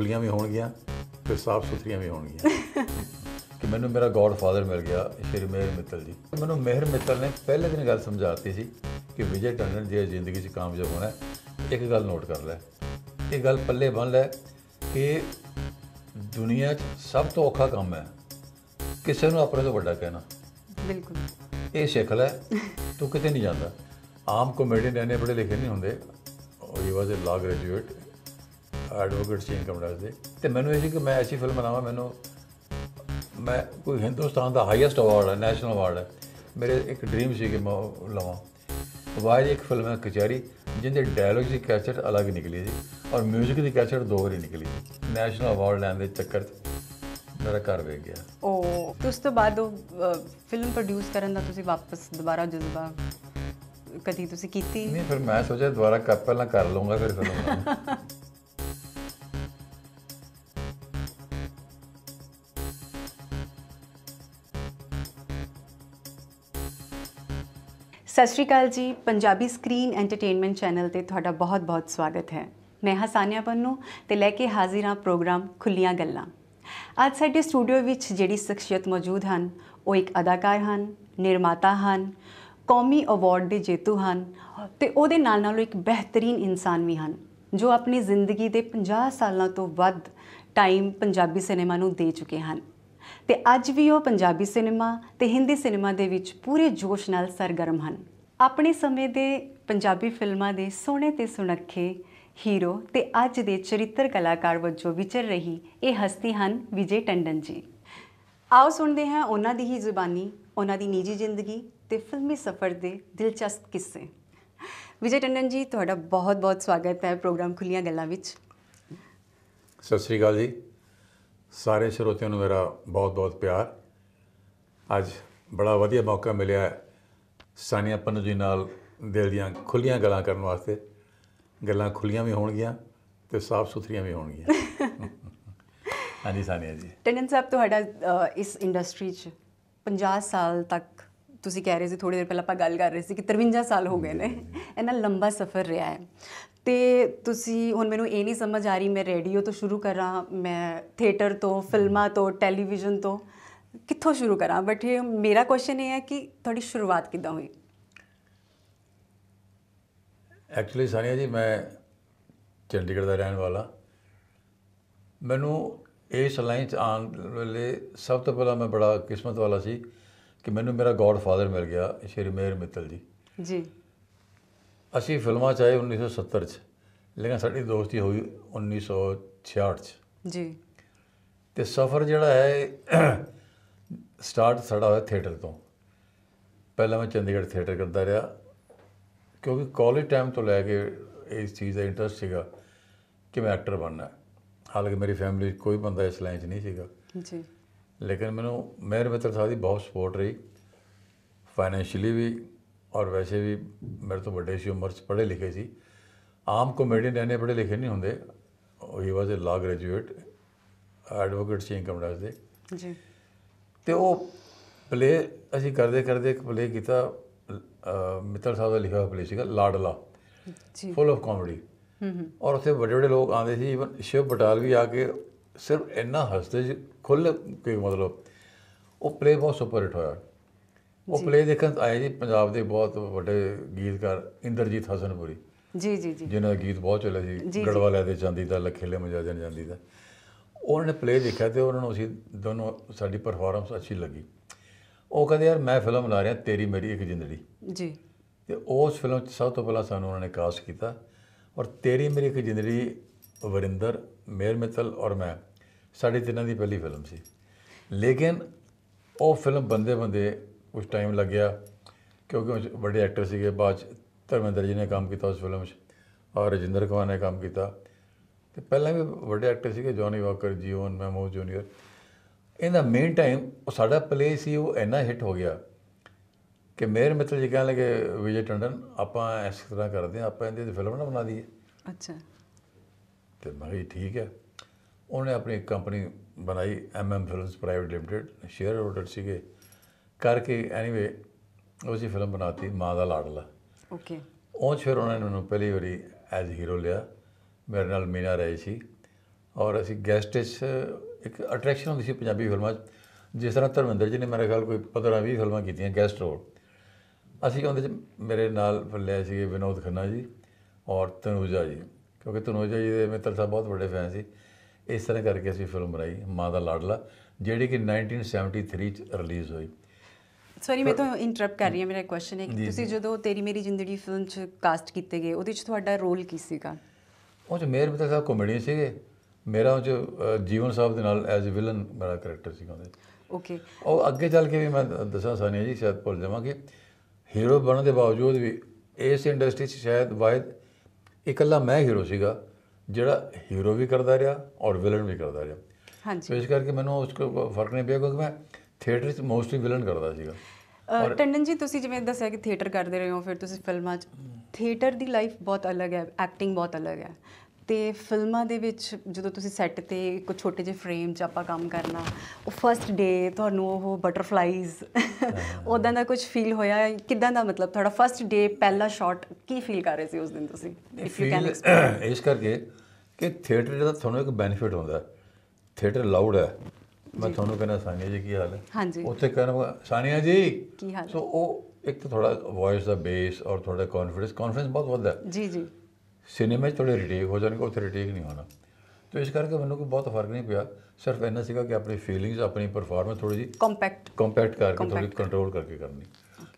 ਖੁੱਲੀਆਂ ਵੀ ਹੋਣਗੀਆਂ ਫਿਰ ਸਾਫ਼ ਸੁਥਰੀਆਂ ਵੀ ਹੋਣਗੀਆਂ ਕਿ ਮੈਨੂੰ ਮੇਰਾ ਗੋਡਫਾਦਰ ਮਿਲ ਗਿਆ ਸ਼੍ਰੀ ਮੇਹਰ ਮਿੱਤਲ ਜੀ ਮੈਨੂੰ ਮਹਿਰ ਮਿੱਤਲ ਨੇ ਪਹਿਲੇ ਦਿਨ ਗੱਲ ਸਮਝਾਤੀ ਸੀ ਕਿ ਵਿਜੇ ਟੰਡਨ ਜੀ ਜ਼ਿੰਦਗੀ 'ਚ ਕਾਮਯਾਬ ਹੋਣਾ ਇੱਕ ਗੱਲ ਨੋਟ ਕਰ ਲੈ ਇਹ ਗੱਲ ਪੱਲੇ ਬੰਨ ਲੈ ਕਿ ਦੁਨੀਆ 'ਚ ਸਭ ਤੋਂ ਔਖਾ ਕੰਮ ਹੈ ਕਿਸੇ ਨੂੰ ਆਪਣੇ ਤੋਂ ਵੱਡਾ ਕਹਿਣਾ ਬਿਲਕੁਲ ਇਹ ਸਿੱਖ ਹੈ ਤੂੰ ਕਿਤੇ ਨਹੀਂ ਜਾਂਦਾ ਆਮ ਕਮੇਡੀਅਨ ਨੇ ਬੜੇ ਲਿਖੇ ਨਹੀਂ ਹੁੰਦੇ ਹੀ ਵਾਸੇ ਅ ਲਾ ਗ੍ਰੈਜੂਏਟ ਐਡਵੋਕੇਟ ਸੀ ਕਮਰਾ ਦੇ ਤੇ ਮੈਨੂੰ ਇਹ ਸੀ ਕਿ ਮੈਂ ਐਸੀ ਫਿਲਮ ਬਣਾਵਾਂ ਮੈਨੂੰ ਮੈਂ ਕੋਈ ਹਿੰਦੁਸਤਾਨ ਦਾ ਹਾਈਐਸਟ ਅਵਾਰਡ ਹੈ ਨੈਸ਼ਨਲ ਅਵਾਰਡ ਹੈ ਮੇਰੇ ਇੱਕ ਡ੍ਰੀਮ ਸੀ ਕਿ ਮੈਂ ਲਵਾਂ ਵਾਇਰ ਇੱਕ ਫਿਲਮ ਹੈ ਕਚਾਰੀ ਜਿੰਦੇ ਡਾਇਲੌਗ ਦੀ ਕੈਸਟ ਅਲੱਗ ਨਿਕਲੀ ਸੀ ਔਰ 뮤직 ਦੀ ਕੈਸਟ ਦੋ ਵਾਰੀ ਨਿਕਲੀ ਨੈਸ਼ਨਲ ਅਵਾਰਡ ਲੈਣ ਦੇ ਚੱਕਰ 'ਚ ਮੇਰਾ ਘਰ ਵੇ ਗਿਆ ਉਹ ਉਸ ਤੋਂ ਬਾਅਦ ਉਹ ਫਿਲਮ ਪ੍ਰੋਡਿਊਸ ਕਰਨ ਦਾ ਤੁਸੀਂ ਵਾਪਸ ਦੁਬਾਰਾ ਜਜ਼ਬਾ ਕਦੀ ਤੁਸੀਂ ਕੀਤੀ ਨਹੀਂ ਫਿਰ ਮੈਂ ਸੋਚਿਆ ਦੁਬਾਰਾ ਕਰ ਪਹਿਲਾਂ ਕਰ ਲਵਾਂਗਾ ਫਿਰ ਫਿਲਮ ਸਤਿ ਸ਼੍ਰੀ ਅਕਾਲ ਜੀ ਪੰਜਾਬੀ ਸਕਰੀਨ ਐਂਟਰਟੇਨਮੈਂਟ ਚੈਨਲ ਤੇ ਤੁਹਾਡਾ ਬਹੁਤ-ਬਹੁਤ ਸਵਾਗਤ ਹੈ ਮੈਂ ਹਸਾਨੀਆ ਪੰਨੂ ਤੇ ਲੈ ਕੇ ਹਾਜ਼ਰ ਹਾਂ ਪ੍ਰੋਗਰਾਮ ਖੁੱਲੀਆਂ ਗੱਲਾਂ ਅੱਜ ਸਾਡੇ ਸਟੂਡੀਓ ਵਿੱਚ ਜਿਹੜੀ ਸ਼ਖਸੀਅਤ ਮੌਜੂਦ ਹਨ ਉਹ ਇੱਕ ਅਦਾਕਾਰ ਹਨ ਨਿਰਮਾਤਾ ਹਨ ਕੌਮੀ ਅਵਾਰਡ ਦੇ ਜੇਤੂ ਹਨ ਤੇ ਉਹਦੇ ਨਾਲ ਨਾਲ ਉਹ ਇੱਕ ਬਿਹਤਰੀਨ ਇਨਸਾਨ ਵੀ ਹਨ ਜੋ ਆਪਣੀ ਜ਼ਿੰਦਗੀ ਦੇ 50 ਸਾਲਾਂ ਤੋਂ ਵੱਧ ਟਾਈਮ ਪੰਜਾਬੀ ਸਿਨੇਮਾ ਨੂੰ ਦੇ ਚੁੱਕੇ ਹਨ ਤੇ ਅੱਜ ਵੀ ਉਹ ਪੰਜਾਬੀ ਸਿਨੇਮਾ ਤੇ ਹਿੰਦੀ ਸਿਨੇਮਾ ਦੇ ਵਿੱਚ ਪੂਰੇ ਜੋਸ਼ ਨਾਲ ਸਰਗਰਮ ਹਨ ਆਪਣੇ ਸਮੇਂ ਦੇ ਪੰਜਾਬੀ ਫਿਲਮਾਂ ਦੇ ਸੋਹਣੇ ਤੇ ਸੁਨੱਖੇ ਹੀਰੋ ਤੇ ਅੱਜ ਦੇ ਚਰਿੱਤਰ ਕਲਾਕਾਰ ਵਜੋਂ ਵਿਚਰ ਰਹੀ ਇਹ ਹਸਤੀ ਹਨ ਵਿਜੇ ਟੰਡਨ ਜੀ ਆਓ ਸੁਣਦੇ ਹਾਂ ਉਹਨਾਂ ਦੀ ਹੀ ਜ਼ੁਬਾਨੀ ਉਹਨਾਂ ਦੀ ਨਿੱਜੀ ਜ਼ਿੰਦਗੀ ਤੇ ਫਿਲਮੀ ਸਫ਼ਰ ਦੇ ਦਿਲਚਸਪ ਕਿੱਸੇ ਵਿਜੇ ਟੰਡਨ ਜੀ ਤੁਹਾਡਾ ਬਹੁਤ-ਬਹੁਤ ਸਵਾਗਤ ਹੈ ਪ੍ਰੋਗਰਾਮ ਖੁੱਲੀਆਂ ਗੱਲਾਂ ਵਿੱਚ ਸਤਿ ਸ੍ਰੀ ਅਕਾਲ ਜੀ ਸਾਰੇ ਸਰੋਤਿਆਂ ਨੂੰ ਮੇਰਾ ਬਹੁਤ-ਬਹੁਤ ਪਿਆਰ ਅੱਜ ਬੜਾ ਵਧੀਆ ਮੌਕਾ ਮਿਲਿਆ ਹੈ ਸਾਨੀਆ ਪੰਨੂ ਜੀ ਨਾਲ ਦਿਲ ਦੀਆਂ ਖੁੱਲੀਆਂ ਗੱਲਾਂ ਕਰਨ ਵਾਸਤੇ ਗੱਲਾਂ ਖੁੱਲੀਆਂ ਵੀ ਹੋਣਗੀਆਂ ਤੇ ਸਾਫ਼ ਸੁਥਰੀਆਂ ਵੀ ਹੋਣਗੀਆਂ ਹਾਂਜੀ ਸਾਨੀਆ ਜੀ ਟੰਡਨ ਸਾਹਿਬ ਤੁਹਾਡਾ ਇਸ ਇੰਡਸਟਰੀ 'ਚ 50 ਸਾਲ ਤੱਕ ਤੁਸੀਂ ਕਹਿ ਰਹੇ ਸੀ ਥੋੜੀ ਦੇਰ ਪਹਿਲਾਂ ਆਪਾਂ ਗੱਲ ਕਰ ਰਹੇ ਸੀ ਕਿ 53 ਸਾਲ ਹੋ ਗਏ ਨੇ ਇਹਨਾਂ ਲੰਬਾ ਸਫ਼ਰ ਰਿਹਾ ਹੈ ਤੇ ਤੁਸੀਂ ਹੁਣ ਮੈਨੂੰ ਇਹ ਨਹੀਂ ਸਮਝ ਆ ਰਹੀ ਮੈਂ ਰੇਡੀਓ ਤੋਂ ਸ਼ੁਰੂ ਕਰਾਂ ਮੈਂ ਥੀਏਟਰ ਤੋਂ ਫਿਲਮਾਂ ਤੋਂ ਟੈਲੀਵਿਜ਼ਨ ਤੋਂ ਕਿੱਥੋਂ ਸ਼ੁਰੂ ਕਰਾਂ ਬਟ ਇਹ ਮੇਰਾ ਕੁਐਸਚਨ ਇਹ ਹੈ ਕਿ ਤੁਹਾਡੀ ਸ਼ੁਰੂਆਤ ਕਿੱਦਾਂ ਹੋਈ ਐਕਚੁਅਲੀ ਸਾਨੀਆ ਜੀ ਮੈਂ ਚੰਡੀਗੜ੍ਹ ਦਾ ਰਹਿਣ ਵਾਲਾ ਮੈਨੂੰ ਇਸ ਲਾਈਨ 'ਚ ਆਉਣ ਵੇਲੇ ਸਭ ਤੋਂ ਪਹਿਲਾਂ ਮੈਂ ਬੜਾ ਕਿਸਮਤ ਵਾਲਾ ਸੀ ਕਿ ਮੈਨੂੰ ਮੇਰਾ ਗੋਡਫਾਦਰ ਮਿਲ ਗਿਆ ਸ਼੍ਰੀ ਮੇਰ ਮਿੱਤਲ ਜੀ ਜੀ ਅਸੀਂ ਫਿਲਮਾਂ ਚਾਹੇ 1970 'ਚ ਲੇਕਿਨ ਸਾਡੀ ਦੋਸਤੀ ਹੋਈ 1966 'ਚ ਜੀ ਤੇ ਸਫ਼ਰ ਜਿਹੜਾ ਹੈ ਸਟਾਰਟ ਸਾਡਾ ਹੋਇਆ ਥੀਏਟਰ ਤੋਂ ਪਹਿਲਾਂ ਮੈਂ ਚੰਡੀਗੜ੍ਹ ਥੀਏਟਰ ਕਰਦਾ ਰਿਹਾ ਕਿਉਂਕਿ ਕਾਲਜ ਟਾਈਮ ਤੋਂ ਲੈ ਕੇ ਇਸ ਚੀਜ਼ ਦਾ ਇੰਟਰਸਟ ਸੀਗਾ ਕਿ ਮੈਂ ਐਕਟਰ ਬਣਨਾ ਹਾਲਾਂਕਿ ਮੇਰੀ ਫੈਮਿਲੀ ਕੋਈ ਬੰਦਾ ਇਸ ਲਾਈਨ 'ਚ ਨਹੀਂ ਸੀਗਾ ਜੀ ਲੇਕਿਨ ਮੈਨੂੰ ਮੇਰ ਮਿੱਤਰ ਸਾਹਿਬ ਦੀ ਬਹੁਤ ਸਪੋਰਟ ਰਹੀ ਫਾਈਨੈਂਸ਼ੀਅਲੀ ਵੀ ਔਰ ਵੈਸੇ ਵੀ ਮੇਰੇ ਤੋਂ ਵੱਡੇ ਸੀ ਉਮਰ 'ਚ ਪੜ੍ਹੇ ਲਿਖੇ ਸੀ ਆਮ ਕਮੇਡੀਅਨ ਐਨੇ ਪੜ੍ਹੇ ਲਿਖੇ ਨਹੀਂ ਹੁੰਦੇ ਹੀ was a law graduate advocate ਸੀ ਇਨਕਮ ਟੈਕਸ ਦੇ ਜੀ ਤੇ ਉਹ ਪਲੇ ਅਸੀਂ ਕਰਦੇ ਕਰਦੇ ਇੱਕ ਪਲੇ ਕੀਤਾ ਮਿੱਤਲ ਸਾਹਿਬ ਦਾ ਲਿਖਿਆ ਹੋਇਆ ਪਲੇ ਸੀਗਾ ਲਾਡਲਾ ਜੀ ਫੁੱਲ ਆਫ ਕਾਮੇਡੀ ਹੂੰ ਹੂੰ ਔਰ ਉੱਥੇ ਵੱਡੇ ਵੱਡੇ ਲੋਕ ਆਉਂਦੇ ਸੀ ਇਵਨ ਸ਼ਿਵ ਬਟਾਲ ਵੀ ਆ ਕੇ ਸਿਰਫ ਇੰਨਾ ਹੱਸਦੇ ਸੀ ਖੁੱਲ ਕੇ ਮਤਲਬ ਉਹ ਪਲੇ ਬਹੁਤ ਸੁਪਰ ਹਿੱਟ ਹੋਇਆ ਉਹ ਪਲੇ ਦੇਖਣ ਆਏ ਜੀ ਪੰਜਾਬ ਦੇ ਬਹੁਤ ਵੱਡੇ ਗੀਤਕਾਰ ਇੰਦਰਜੀਤ ਹਸਨਪੁਰੀ ਜੀ ਜੀ ਜੀ ਜਿਨ੍ਹਾਂ ਦਾ ਗੀਤ ਬਹੁਤ ਚੱਲਿਆ ਸੀ ਗੜਵਾਲੇ ਦੇ ਚਾਂਦੀ ਦਾ ਲਖੇਲੇ ਮਜਾਜਨ ਜਾਂਦੀ ਦਾ ਉਹਨਾਂ ਨੇ ਪਲੇ ਦੇਖਿਆ ਤੇ ਉਹਨਾਂ ਨੂੰ ਅਸੀਂ ਦੋਨੋਂ ਸਾਡੀ ਪਰਫਾਰਮੈਂਸ ਅੱਛੀ ਲੱਗੀ ਉਹ ਕਹਿੰਦੇ ਯਾਰ ਮੈਂ ਫਿਲਮ ਲਾ ਰਿਹਾ ਤੇਰੀ ਮੇਰੀ ਇੱਕ ਜਿੰਦੜੀ ਜੀ ਤੇ ਉਸ ਫਿਲਮ 'ਚ ਸਭ ਤੋਂ ਪਹਿਲਾਂ ਸਾਨੂੰ ਉਹਨਾਂ ਨੇ ਕਾਸਟ ਕੀਤਾ ਔਰ ਤੇਰੀ ਮੇਰੀ ਇੱਕ ਜਿੰਦੜੀ ਵਰਿੰਦਰ ਮੇਰ ਮਿੱਤਲ ਔਰ ਮੈਂ ਸਾਡੇ ਤਿੰਨਾਂ ਦੀ ਪਹਿਲੀ ਫਿਲਮ ਸੀ ਲੇਕਿਨ ਉਹ ਫਿਲਮ ਬੰਦੇ ਬੰਦੇ ਉਸ ਟਾਈਮ ਲੱਗਿਆ ਕਿਉਂਕਿ ਵੱਡੇ ਐਕਟਰ ਸੀਗੇ ਬਾਅਦ ਧਰਮਿੰਦਰ ਜੀ ਨੇ ਕੰਮ ਕੀਤਾ ਉਸ ਫਿਲਮ 'ਚ ਔਰ ਰਜਿੰਦਰ ਕੁਮਾਰ ਨੇ ਕੰਮ ਕੀਤਾ ਤੇ ਪਹਿਲਾਂ ਵੀ ਵੱਡੇ ਐਕਟਰ ਸੀਗੇ ਜੌਨੀ ਵਾਕਰ ਜੀਵਨ ਮੈਮੋ ਜੂਨੀਅਰ ਇਹਦਾ ਮੇਨ ਟਾਈਮ ਉਹ ਸਾਡਾ ਪਲੇ ਸੀ ਉਹ ਇੰਨਾ ਹਿੱਟ ਹੋ ਗਿਆ ਕਿ ਮੇਰ ਮਿੱਤਰ ਜੀ ਕਹਿੰਦੇ ਕਿ ਵਿਜੇ ਟੰਡਨ ਆਪਾਂ ਇਸ ਤਰ੍ਹਾਂ ਕਰਦੇ ਆ ਆਪਾਂ ਇਹਦੇ ਤੇ ਫਿਲਮ ਨਾ ਬਣਾ ਦਈਏ ਅੱਛਾ ਤੇ ਮੈਂ ਕਿਹਾ ਠੀਕ ਹੈ ਉਹਨੇ ਆਪਣੀ ਕੰਪਨੀ ਬਣਾਈ MM films private limited share holder ਸੀਗੇ ਕਰਕੇ ਐਨੀਵੇ ਉਹ ਜੀ ਫਿਲਮ ਬਣਾਤੀ ਮਾਂ ਦਾ ਲਾਡਲਾ ਓਕੇ ਉਹ ਫਿਰ ਉਹਨਾਂ ਨੇ ਮੈਨੂੰ ਪਹਿਲੀ ਵਾਰੀ ਐਜ਼ ਹੀਰੋ ਲਿਆ ਮੇਰੇ ਨਾਲ ਮੀਨਾ ਰਹੀ ਸੀ ਔਰ ਅਸੀਂ ਗੈਸਟ ਇਸ ਇੱਕ ਅਟਰੈਕਸ਼ਨ ਹੁੰਦੀ ਸੀ ਪੰਜਾਬੀ ਫਿਲਮਾਂ 'ਚ ਜਿਸ ਤਰ੍ਹਾਂ ਧਰਮਿੰਦਰ ਜੀ ਨੇ ਮੇਰੇ ਖਿਆਲ ਕੋਈ 15-20 ਫਿਲਮਾਂ ਕੀਤੀਆਂ ਗੈਸਟ ਰੋਲ ਅਸੀਂ ਉਹਦੇ 'ਚ ਮੇਰੇ ਨਾਲ ਫੱਲੇ ਸੀ ਵਿਨੋਦ ਖੰਨਾ ਜੀ ਔਰ ਤਨੂਜਾ ਜੀ ਕਿਉਂਕਿ ਤਨੂਜਾ ਜੀ ਦੇ ਮਿੱਤਰ ਸਾਹਿਬ ਬਹੁਤ ਵੱਡੇ ਫੈਨ ਸੀ ਇਸ ਤਰ੍ਹਾਂ ਕਰਕੇ ਅਸੀਂ ਫਿਲਮ ਬਣਾਈ ਮਾਂ ਦਾ ਲਾਡਲਾ ਜਿਹੜੀ ਕਿ 1973 ਚ ਰਿਲੀਜ਼ ਹੋਈ ਸੌਰੀ ਮੈਂ ਤੁਹਾਨੂੰ ਇੰਟਰਪਟ ਕਰ ਰਹੀ ਹਾਂ ਮੇਰਾ ਕੁਐਸਚਨ ਹੈ ਕਿ ਤੁਸੀਂ ਜਦੋਂ ਤੇਰੀ ਮੇਰੀ ਜ਼ਿੰਦਗੀ ਫਿਲਮ ਚ ਕਾਸਟ ਕੀਤੇ ਗਏ ਉਹਦੇ ਚ ਤੁਹਾਡਾ ਰੋਲ ਕੀ ਸੀਗਾ ਉਹ ਜੋ ਮੇਰ ਬਤਕ ਸਾਹਿਬ ਕਾਮੇਡੀਅਨ ਸੀਗੇ ਮੇਰਾ ਉਹ ਜੋ ਜੀਵਨ ਸਾਹਿਬ ਦੇ ਨਾਲ ਐਜ਼ ਅ ਵਿਲਨ ਮੇਰਾ ਕੈਰੈਕਟਰ ਸੀਗਾ ਉਹਦੇ ਓਕੇ ਉਹ ਅੱਗੇ ਚੱਲ ਕੇ ਵੀ ਮੈਂ ਦੱਸਾਂ ਸਾਨੀਆ ਜੀ ਸ਼ਾਇਦ ਭੁੱਲ ਜਾਵਾਂ ਕਿ ਹੀਰੋ ਬਣਨ ਦੇ ਬਾਵਜੂਦ ਵੀ ਇਸ ਇੰਡਸਟਰੀ 'ਚ ਸ਼ਾਇਦ ਵਾਇਦ ਇਕੱਲਾ ਮੈਂ ਹੀਰੋ ਸੀਗਾ ਜਿਹੜਾ ਹੀਰੋ ਵੀ ਕਰਦਾ ਰਿਹਾ ਔਰ ਵਿਲਨ ਵੀ ਕਰਦਾ ਰਿਹਾ ਹਾਂਜੀ ਇਸ ਕਰਕੇ ਮੈਨੂੰ ਉਸ ਕੋ ਫਰਕ ਨਹੀਂ ਪਿਆ ਕਿਉਂਕਿ ਮੈਂ ਥੀਏਟਰ 'ਚ ਮੋਸਟਲੀ ਵਿਲਨ ਕਰਦਾ ਸੀਗਾ ਟੰਡਨ ਜੀ ਤੁਸੀਂ ਜਿਵੇਂ ਦੱਸਿਆ ਕਿ ਥੀਏਟਰ ਕਰਦੇ ਰਹੇ ਹੋ ਫਿਰ ਤੁਸੀਂ ਫਿਲਮਾਂ 'ਚ ਥੀਏਟਰ ਦੀ ਲਾਈਫ ਬਹੁਤ ਅਲੱਗ ਹੈ ਐਕਟਿੰਗ ਬਹੁਤ ਅਲੱਗ ਹੈ ਤੇ ਫਿਲਮਾਂ ਦੇ ਵਿੱਚ ਜਦੋਂ ਤੁਸੀਂ ਸੈੱਟ ਤੇ ਇੱਕ ਛੋਟੇ ਜਿਹੇ ਫਰੇਮ 'ਚ ਆਪਾਂ ਕੰਮ ਕਰਨਾ ਉਹ ਫਰਸਟ ਡੇ ਤੁਹਾਨੂੰ ਉਹ ਬਟਰਫਲਾਈਜ਼ ਉਦਾਂ ਦਾ ਕੁਝ ਫੀਲ ਹੋਇਆ ਕਿਦਾਂ ਦਾ ਮਤਲਬ ਤੁਹਾਡਾ ਫਰਸਟ ਡੇ ਪਹਿਲਾ ਸ਼ਾਟ ਕੀ ਫੀਲ ਕਰ ਰਹੇ ਸੀ ਉਸ ਦਿਨ ਤੁਸੀਂ ਇਫ ਯੂ ਕੈਨ ਇਸ ਕਰਕੇ ਕਿ ਥੀਏਟਰ ਜਿਹੜਾ ਤੁਹਾਨੂੰ ਇੱਕ ਬੈਨੀਫਿਟ ਹੁੰਦਾ ਥੀਏਟਰ ਲਾਊਡ ਹੈ ਮੈਂ ਤੁਹਾਨੂੰ ਕਹਿੰਦਾ ਸਾਨੀਆ ਜੀ ਕੀ ਹਾਲ ਹੈ ਹਾਂਜੀ ਉੱਥੇ ਕਹਿੰਦਾ ਸਾਨੀਆ ਜੀ ਕੀ ਹਾਲ ਸੋ ਉਹ ਇੱਕ ਤਾਂ ਥੋੜਾ ਵੌਇਸ ਦਾ ਬੇਸ ਔਰ ਥੋੜਾ ਕੌਨਫੀਡੈਂਸ ਕੌਨਫੀਡੈਂਸ ਬਹੁਤ ਵੱਧਦਾ ਜੀ ਜੀ ਸਿਨੇਮੇ ਤੋਂ ਰਿਟੇਕ ਹੋ ਜਾਣਗੇ ਉੱਥੇ ਰਿਟੇਕ ਨਹੀਂ ਹੋਣਾ ਤੋ ਇਸ ਕਰਕੇ ਮੈਨੂੰ ਕੋਈ ਬਹੁਤ ਫਰਕ ਨਹੀਂ ਪਿਆ ਸਿਰਫ ਇੰਨਾ ਸੀਗਾ ਕਿ ਆਪਣੀ ਫੀਲਿੰਗਸ ਆਪਣੀ ਪਰਫਾਰਮੈਂਸ ਥੋੜੀ ਜੀ ਕੰਪੈਕਟ ਕੰਪੈਕਟ ਕਰਕੇ ਥੋੜੀ ਕੰਟਰੋਲ ਕਰਕੇ ਕਰਨੀ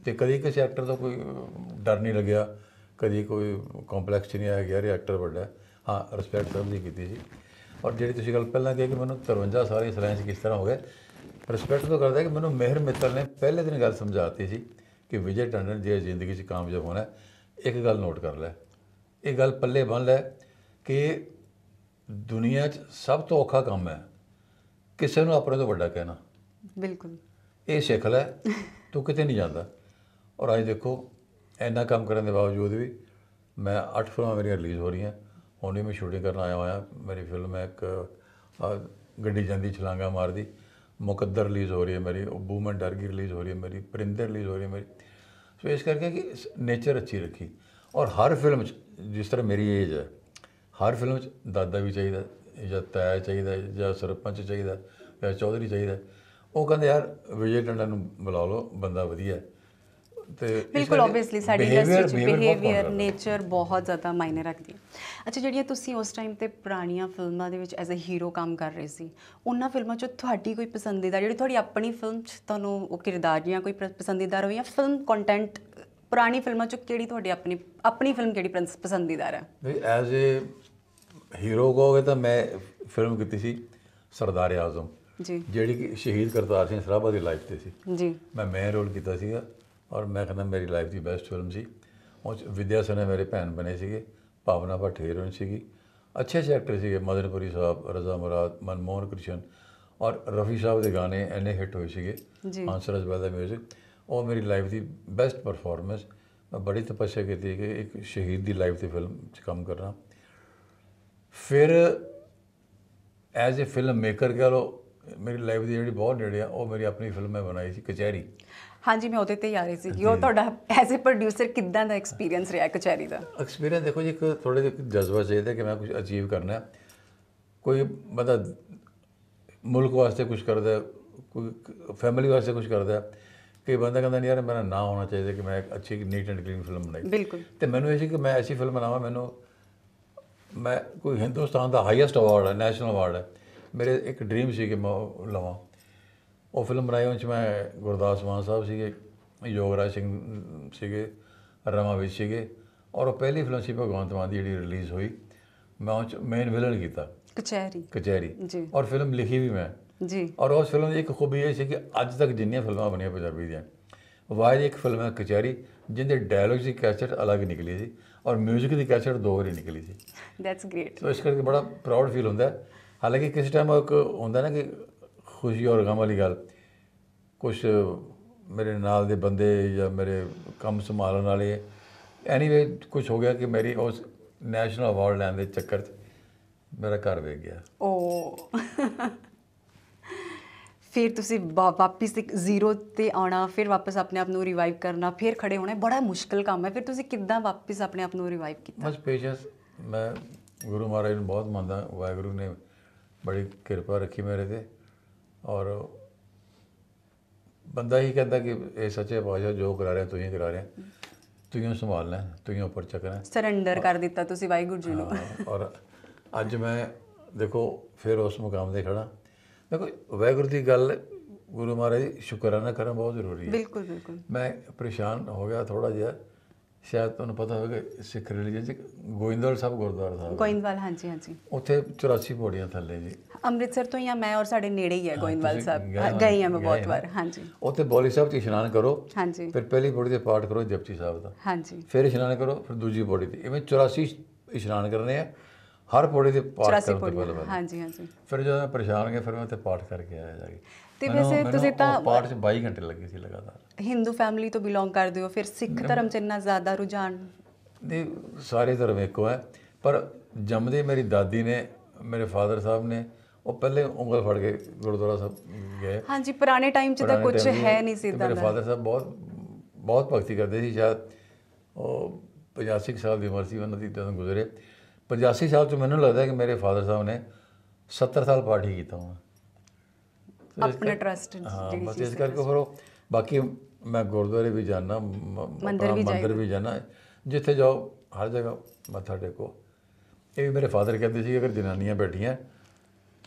ਤੇ ਕਦੀ ਕਿਸੇ ਐਕਟਰ ਦਾ ਕੋਈ ਡਰ ਨਹੀਂ ਲੱਗਿਆ ਕਦੀ ਕੋਈ ਕੰਪਲੈਕਸ ਨਹੀਂ ਆਇਆ ਕਿ ਯਾਰ ਇਹ ਐਕਟਰ ਵੱਡਾ ਹਾਂ ਰਿਸਪੈਕਟ ਸਭ ਦੀ ਕੀਤੀ ਸੀ ਔਰ ਜਿਹੜੀ ਤੁਸੀਂ ਗੱਲ ਪਹਿਲਾਂ ਕਿਹਾ ਕਿ ਮੈਨੂੰ 53 ਸਾਰੇ ਇਸ ਕਿਸ ਤਰ੍ਹਾਂ ਹੋ ਗਏ ਰਿਸਪੈਕਟ ਤੋਂ ਕਰਦਾ ਕਿ ਮੈਨੂੰ ਮਿਹਰ ਮਿੱਤਰ ਨੇ ਪਹਿਲੇ ਦਿਨ ਗੱਲ ਸਮਝਾਤੀ ਸੀ ਕਿ ਵਿਜੇ ਟੰਡਨ ਜੇ ਜ਼ਿੰਦਗੀ 'ਚ ਕਾਮਯਾਬ ਹੋਣਾ ਇੱਕ ਗੱਲ ਨੋਟ ਕਰ ਲੈ ਇਹ ਗੱਲ ਪੱਲੇ ਬੰਨ ਲੈ ਕਿ ਦੁਨੀਆ 'ਚ ਸਭ ਤੋਂ ਔਖਾ ਕੰਮ ਹੈ ਕਿਸੇ ਨੂੰ ਆਪਣੇ ਤੋਂ ਵੱਡਾ ਕਹਿਣਾ ਬਿਲਕੁਲ ਇਹ ਸਿੱਖ ਲੈ ਤੂੰ ਕਿਤੇ ਨਹੀਂ ਜਾਂਦਾ ਔਰ ਅੱਜ ਦੇਖੋ ਐਨਾ ਕੰਮ ਕਰਨ ਦੇ ਬਾਵਜੂਦ ਵੀ ਮੈਂ 8 ਫਿਲਮਾਂ ਮੇਰੀ ਰਿਲੀਜ਼ ਹੋ ਰਹੀਆਂ ਹੁਣੇ ਮੈਂ ਸ਼ੂਟਿੰਗ ਕਰਨ ਆਇਆ ਹੋਇਆ ਮੇਰੀ ਫਿਲਮ ਹੈ ਇੱਕ ਗੱਡੀ ਜਾਂਦੀ ਛਲਾਂਗਾ ਮਾਰਦੀ ਮੁਕੱਦਰ ਰਿਲੀਜ਼ ਹੋ ਰਹੀ ਹੈ ਮੇਰੀ ਅੱਬੂ ਮੈਂ ਡਰ ਗਈ ਰਿਲੀਜ਼ ਹੋ ਰਹੀ ਹੈ ਮੇਰੀ ਪਰਿੰਦਰ ਰਿਲੀਜ਼ ਹੋ ਰਹੀ ਹੈ ਮੇਰੀ ਸੋ ਇਸ ਕਰਕੇ ਕਿ ਨੇਚਰ ਅੱਛੀ ਰੱਖੀ ਔਰ ਹਰ ਫਿਲਮ 'ਚ ਜਿਸ ਤਰ੍ਹਾਂ ਮੇਰੀ ਏਜ ਹੈ ਹਰ ਫਿਲਮ 'ਚ ਦਾਦਾ ਵੀ ਚਾਹੀਦਾ ਜਾਂ ਤਾਇਆ ਚਾਹੀਦਾ ਜਾਂ ਸਰਪੰਚ ਚਾਹੀਦਾ ਜਾਂ ਚੌਧਰੀ ਚਾਹੀਦਾ ਉਹ ਕਹਿੰਦੇ ਯਾਰ ਵਿਜੇ ਟੰਡਾ ਨੂੰ ਬੁਲਾ ਲਓ ਬੰਦਾ ਵਧੀਆ ਤੇ ਬਿਲਕੁਲ ਆਬਵੀਅਸਲੀ ਸਾਡੀ ਇੰਡਸਟਰੀ ਚ ਬਿਹੇਵੀਅਰ ਨੇਚਰ ਬਹੁਤ ਜ਼ਿਆਦਾ ਮਾਇਨੇ ਰੱਖਦੀ ਹੈ ਅੱਛਾ ਜਿਹੜੀਆਂ ਤੁਸੀਂ ਉਸ ਟਾਈਮ ਤੇ ਪੁਰਾਣੀਆਂ ਫਿਲਮਾਂ ਦੇ ਵਿੱਚ ਐਜ਼ ਅ ਹੀਰੋ ਕੰਮ ਕਰ ਰਹੇ ਸੀ ਉਹਨਾਂ ਫਿਲਮਾਂ ਚ ਤੁਹਾਡੀ ਕੋਈ ਪਸੰਦੀਦਾ ਜਿਹੜੀ ਤੁਹਾਡੀ ਆਪਣੀ ਫਿਲਮ ਚ ਤੁਹਾਨੂੰ ਉਹ ਕਿਰਦਾਰ ਜਾਂ ਕੋਈ ਪਸੰਦੀਦਾ ਹੋਈ ਜਾਂ ਫਿਲਮ ਕੰਟੈਂਟ ਪੁਰਾਣੀ ਫਿਲਮਾਂ ਚੋਂ ਕਿਹੜੀ ਤੁਹਾਡੀ ਆਪਣੀ ਆਪਣੀ ਫਿਲਮ ਕਿਹੜੀ ਪਸੰਦੀਦਾ ਹੈ ਨਹੀਂ ਐਜ਼ ਅ ਹੀਰੋ ਕੋਗੇ ਤਾਂ ਮੈਂ ਫਿਲਮ ਕੀਤੀ ਸੀ ਸਰਦਾਰ ਆਜ਼ਮ ਜੀ ਜਿਹੜੀ ਕਿ ਸ਼ਹੀਦ ਕਰਤਾਰ ਸਿੰਘ ਸਰਾਭਾ ਦੀ ਲਾਈਫ ਤੇ ਸੀ ਜੀ ਮੈਂ ਮੇਨ ਰੋਲ ਕੀਤਾ ਸੀਗਾ ਔਰ ਮੈਂ ਕਹਿੰਦਾ ਮੇਰੀ ਲਾਈਫ ਦੀ ਬੈਸਟ ਫਿਲਮ ਸੀ ਉਹ ਵਿਦਿਆ ਸਨੇ ਮੇਰੇ ਭੈਣ ਬਣੇ ਸੀਗੇ ਭਾਵਨਾ ਭੱਟ ਹੀਰੋਇਨ ਸੀਗੀ ਅੱਛੇ ਅੱਛੇ ਸੀਗੇ ਮਦਨਪੁਰੀ ਸਾਹਿਬ ਰਜ਼ਾ ਮੁਰਾਦ ਮਨਮੋਹਨ ਕ੍ਰਿਸ਼ਨ ਔਰ ਰਫੀ ਸਾਹਿਬ ਦੇ ਗਾਣੇ ਐਨੇ ਹਿੱਟ ਹੋਏ ਸੀਗੇ ਆਨਸਰ ਅਜ ਬਾਈ ਦਾ 뮤직 ਉਹ ਮੇਰੀ ਲਾਈਫ ਦੀ ਬੈਸਟ ਪਰਫਾਰਮੈਂਸ ਮੈਂ ਬੜੀ ਤਪੱਸ਼ਾ ਕੀਤੀ ਕਿ ਇੱਕ ਸ਼ਹੀਦ ਦੀ ਲਾਈਫ ਤੇ ਫਿਲਮ 'ਚ ਕੰਮ ਕਰਨਾ ਫਿਰ ਐਜ਼ ਅ ਫਿਲਮ ਮੇਕਰ ਕਹ ਲੋ ਮੇਰੀ ਲਾਈਫ ਦੀ ਜਿਹੜੀ ਬਹੁਤ ਨੇੜੇ ਆ ਉਹ ਮੇਰੀ ਆਪਣੀ ਫਿਲਮ ਮੈਂ ਬਣਾਈ ਸੀ ਕਚਹਿਰੀ ਹਾਂਜੀ ਮੈਂ ਉਹਦੇ ਤੇ ਆ ਰਹੀ ਸੀ ਉਹ ਤੁਹਾਡਾ ਐਜ਼ ਅ ਪ੍ਰੋਡਿਊਸਰ ਕਿਦਾਂ ਦਾ ਐਕਸਪੀਰੀਅੰਸ ਰਿਹਾ ਕਚਹਿਰੀ ਦਾ ਐਕਸਪੀਰੀਅੰਸ ਦੇਖੋ ਜੀ ਇੱਕ ਥੋੜੇ ਜਿਹਾ ਜਜ਼ਬਾ ਚਾਹੀਦਾ ਕਿ ਮੈਂ ਕੁਝ ਅਚੀਵ ਕਰਨਾ ਹੈ ਕੋਈ ਮਤਲਬ ਮੁਲਕ ਵਾਸਤੇ ਕੁਝ ਕਰਦਾ ਕੋਈ ਫੈਮਿਲੀ ਵਾਸਤੇ ਕੁਝ ਕਰਦਾ ਹੈ ਕਿ ਬੰਦਾ ਕਹਿੰਦਾ ਨਹੀਂ ਯਾਰ ਮੇਰਾ ਨਾਮ ਹੋਣਾ ਚਾਹੀਦਾ ਕਿ ਮੈਂ ਇੱਕ ਅੱਛੀ ਨੀਟ ਐਂਡ ਕਲੀਨ ਫਿਲਮ ਬਣਾਈ ਬਿਲਕੁਲ ਤੇ ਮੈਨੂੰ ਇਹ ਸੀ ਕਿ ਮੈਂ ਐਸੀ ਫਿਲਮ ਬਣਾਵਾਂ ਮੈਨੂੰ ਮੈਂ ਕੋਈ ਹਿੰਦੁਸਤਾਨ ਦਾ ਹਾਈਐਸਟ ਅਵਾਰਡ ਹੈ ਨੈਸ਼ਨਲ ਅਵਾਰਡ ਹੈ ਮੇਰੇ ਇੱਕ ਡ੍ਰੀਮ ਸੀ ਕਿ ਮੈਂ ਲਵਾਂ ਉਹ ਫਿਲਮ ਬਣਾਈ ਉਹ ਚ ਮੈਂ ਗੁਰਦਾਸ ਮਾਨ ਸਾਹਿਬ ਸੀਗੇ ਯੋਗਰਾਜ ਸਿੰਘ ਸੀਗੇ ਰਮਾ ਵਿੱਚ ਸੀਗੇ ਔਰ ਉਹ ਪਹਿਲੀ ਫਿਲਮ ਸੀ ਭਗਵੰਤ ਮਾਨ ਦੀ ਜਿਹੜੀ ਰਿਲੀਜ਼ ਹੋਈ ਮੈਂ ਉਹ ਚ ਮੇਨ ਵਿਲਨ ਕੀਤਾ ਕਚਹਿਰੀ ਕਚਹਿਰੀ ਜੀ ਔਰ ਫਿਲਮ ਲਿਖੀ ਵੀ ਮੈਂ ਜੀ ਔਰ ਉਸ ਫਿਲਮ ਦੀ ਇੱਕ ਖੂਬੀ ਇਹ ਸੀ ਕਿ ਅੱਜ ਤੱਕ ਜਿੰਨੀਆਂ ਫਿਲਮਾਂ ਬਣੀਆਂ ਪੰਜਾਬੀ ਦੀਆਂ ਵਾਇਰ ਇੱਕ ਫਿਲਮ ਹੈ ਕਚਹਿਰੀ ਜਿੰਦੇ ਡਾਇਲੌਗ ਦੀ ਕੈਸਟ ਅਲੱਗ ਨਿਕਲੀ ਸੀ ਔਰ 뮤직 ਦੀ ਕੈਸਟ ਦੋ ਵਾਰੀ ਨਿਕਲੀ ਸੀ ਦੈਟਸ ਗ੍ਰੇਟ ਸੋ ਇਸ ਕਰਕੇ ਬੜਾ ਪ੍ਰਾਊਡ ਫੀਲ ਹੁੰਦਾ ਹੈ ਹਾਲਾਂਕਿ ਕਿਸੇ ਟਾਈਮ ਇੱਕ ਹੁੰਦਾ ਨਾ ਕਿ ਖੁਸ਼ੀ ਔਰ ਗਮ ਵਾਲੀ ਗੱਲ ਕੁਝ ਮੇਰੇ ਨਾਲ ਦੇ ਬੰਦੇ ਜਾਂ ਮੇਰੇ ਕੰਮ ਸੰਭਾਲਣ ਵਾਲੇ ਐਨੀਵੇ ਕੁਝ ਹੋ ਗਿਆ ਕਿ ਮੇਰੀ ਉਸ ਨੈਸ਼ਨਲ ਅਵਾਰਡ ਲੈਣ ਦੇ ਚੱਕਰ 'ਚ ਮੇਰਾ ਘਰ ਵੇਚ ਗਿਆ ਓ ਫਿਰ ਤੁਸੀਂ ਵਾਪਸ ਇੱਕ ਜ਼ੀਰੋ ਤੇ ਆਉਣਾ ਫਿਰ ਵਾਪਸ ਆਪਣੇ ਆਪ ਨੂੰ ਰਿਵਾਈਵ ਕਰਨਾ ਫਿਰ ਖੜੇ ਹੋਣਾ ਬੜਾ ਮੁਸ਼ਕਲ ਕੰਮ ਹੈ ਫਿਰ ਤੁਸੀਂ ਕਿੱਦਾਂ ਵਾਪਸ ਆਪਣੇ ਆਪ ਨੂੰ ਰਿਵਾਈਵ ਕੀਤਾ ਬਸ ਪੇਸ਼ੈਂਸ ਮੈਂ ਗੁਰੂ ਮਹਾਰਾਜ ਨੂੰ ਬਹੁਤ ਮੰਨਦਾ ਵਾਹਿਗੁਰੂ ਨੇ ਬੜੀ ਕਿਰਪਾ ਰੱਖੀ ਮੇਰੇ ਤੇ ਔਰ ਬੰਦਾ ਹੀ ਕਹਿੰਦਾ ਕਿ ਇਹ ਸੱਚੇ ਬਾਜਾ ਜੋ ਕਰਾ ਰਿਹਾ ਤੁਸੀਂ ਕਰਾ ਰਿਹਾ ਤੁਸੀਂ ਉਹ ਸੰਭਾਲਣਾ ਤੁਸੀਂ ਉੱਪਰ ਚੱਕਣਾ ਸਰੈਂਡਰ ਕਰ ਦਿੱਤਾ ਤੁਸੀਂ ਵਾਹਿਗੁਰੂ ਜੀ ਨੂੰ ਔਰ ਅੱਜ ਮੈਂ ਦੇਖੋ ਫਿਰ ਉਸ ਮੁਕਾਮ ਤੇ ਖੜਾ ਦੇਖੋ ਵੈਗੁਰੂ ਦੀ ਗੱਲ ਗੁਰੂ ਮਹਾਰਾਜ ਸ਼ੁਕਰਾਨਾ ਕਰਨਾ ਬਹੁਤ ਜ਼ਰੂਰੀ ਹੈ ਬਿਲਕੁਲ ਬਿਲਕੁਲ ਮੈਂ ਪਰੇਸ਼ਾਨ ਹੋ ਗਿਆ ਥੋੜਾ ਜਿਹਾ ਸ਼ਾਇਦ ਤੁਹਾਨੂੰ ਪਤਾ ਹੋਵੇ ਸਿੱਖ ਰਿਲੀਜਨ ਚ ਗੋਇੰਦਵਾਲ ਸਾਹਿਬ ਗੁਰਦੁਆਰਾ ਸਾਹਿਬ ਗੋਇੰਦਵਾਲ ਹਾਂਜੀ ਹਾਂਜੀ ਉੱਥੇ 84 ਪੌੜੀਆਂ ਥੱਲੇ ਜੀ ਅੰਮ੍ਰਿਤਸਰ ਤੋਂ ਆ ਮੈਂ ਔਰ ਸਾਡੇ ਨੇੜੇ ਹੀ ਹੈ ਗੋਇੰਦਵਾਲ ਸਾਹਿਬ ਗਈ ਹਾਂ ਮੈਂ ਬਹੁਤ ਵਾਰ ਹਾਂਜੀ ਉੱਥੇ ਬੋਲੀ ਸਾਹਿਬ ਤੇ ਇਸ਼ਨਾਨ ਕਰੋ ਹਾਂਜੀ ਫਿਰ ਪਹਿਲੀ ਪੌੜੀ ਤੇ ਪਾਠ ਕਰੋ ਜਪਜੀ ਸਾਹਿਬ ਦਾ ਹਾਂਜੀ ਫਿਰ ਇਸ਼ਨਾਨ ਕਰੋ ਫਿਰ ਦੂਜੀ ਪੌੜੀ ਤੇ ਇਵੇਂ 84 ਇਸ਼ਨਾਨ ਕਰਨੇ ਆ ਹਰ ਪੌੜੀ ਦੇ ਪਾਠ ਕਰਨ ਤੋਂ ਪਹਿਲਾਂ ਹਾਂਜੀ ਹਾਂਜੀ ਫਿਰ ਜਦੋਂ ਮੈਂ ਪਰੇਸ਼ਾਨ ਗਿਆ ਫਿਰ ਮੈਂ ਉੱਥੇ ਪਾਠ ਕਰਕੇ ਆਇਆ ਜਾ ਕੇ ਤੇ ਵੈਸੇ ਤੁਸੀਂ ਤਾਂ ਪਾਠ 'ਚ 22 ਘੰਟੇ ਲੱਗੇ ਸੀ ਲਗਾਤਾਰ ਹਿੰਦੂ ਫੈਮਿਲੀ ਤੋਂ ਬਿਲੋਂਗ ਕਰਦੇ ਹੋ ਫਿਰ ਸਿੱਖ ਧਰਮ 'ਚ ਇੰਨਾ ਜ਼ਿਆਦਾ ਰੁਝਾਨ ਦੇ ਸਾਰੇ ਧਰਮ ਇੱਕੋ ਹੈ ਪਰ ਜੰਮਦੇ ਮੇਰੀ ਦਾਦੀ ਨੇ ਮੇਰੇ ਫਾਦਰ ਸਾਹਿਬ ਨੇ ਉਹ ਪਹਿਲੇ ਉਂਗਲ ਫੜ ਕੇ ਗੁਰਦੁਆਰਾ ਸਾਹਿਬ ਗਏ ਹਾਂਜੀ ਪੁਰਾਣੇ ਟਾਈਮ 'ਚ ਤਾਂ ਕੁਝ ਹੈ ਨਹੀਂ ਸੀ ਤਾਂ ਮੇਰੇ ਫਾਦਰ ਸਾਹਿਬ ਬਹੁਤ ਬਹੁਤ ਭਗਤੀ ਕਰਦੇ ਸੀ ਸ਼ਾਇਦ ਉਹ 50 ਸਾਲ ਦੀ ਉਮਰ ਸੀ ਉਹਨਾਂ ਦੀ ਤਾਂ ਗੁਜ਼ਰੇ 85 ਸਾਲ ਤੋਂ ਮੈਨੂੰ ਲੱਗਦਾ ਕਿ ਮੇਰੇ ਫਾਦਰ ਸਾਹਿਬ ਨੇ 70 ਸਾਲ ਪਾਰਟੀ ਕੀਤਾ ਹੋਣਾ ਆਪਣੇ ਟਰਸਟ ਜਿਹੜੀ ਸੀ ਇਸ ਕਰਕੇ ਫਿਰ ਉਹ ਬਾਕੀ ਮੈਂ ਗੁਰਦੁਆਰੇ ਵੀ ਜਾਣਾ ਮੰਦਰ ਵੀ ਜਾਣਾ ਜਿੱਥੇ ਜਾਓ ਹਰ ਜਗ੍ਹਾ ਮੱਥਾ ਟੇਕੋ ਇਹ ਵੀ ਮੇਰੇ ਫਾਦਰ ਕਹਿੰਦੇ ਸੀ ਅਗਰ ਜਨਾਨੀਆਂ ਬੈਠੀਆਂ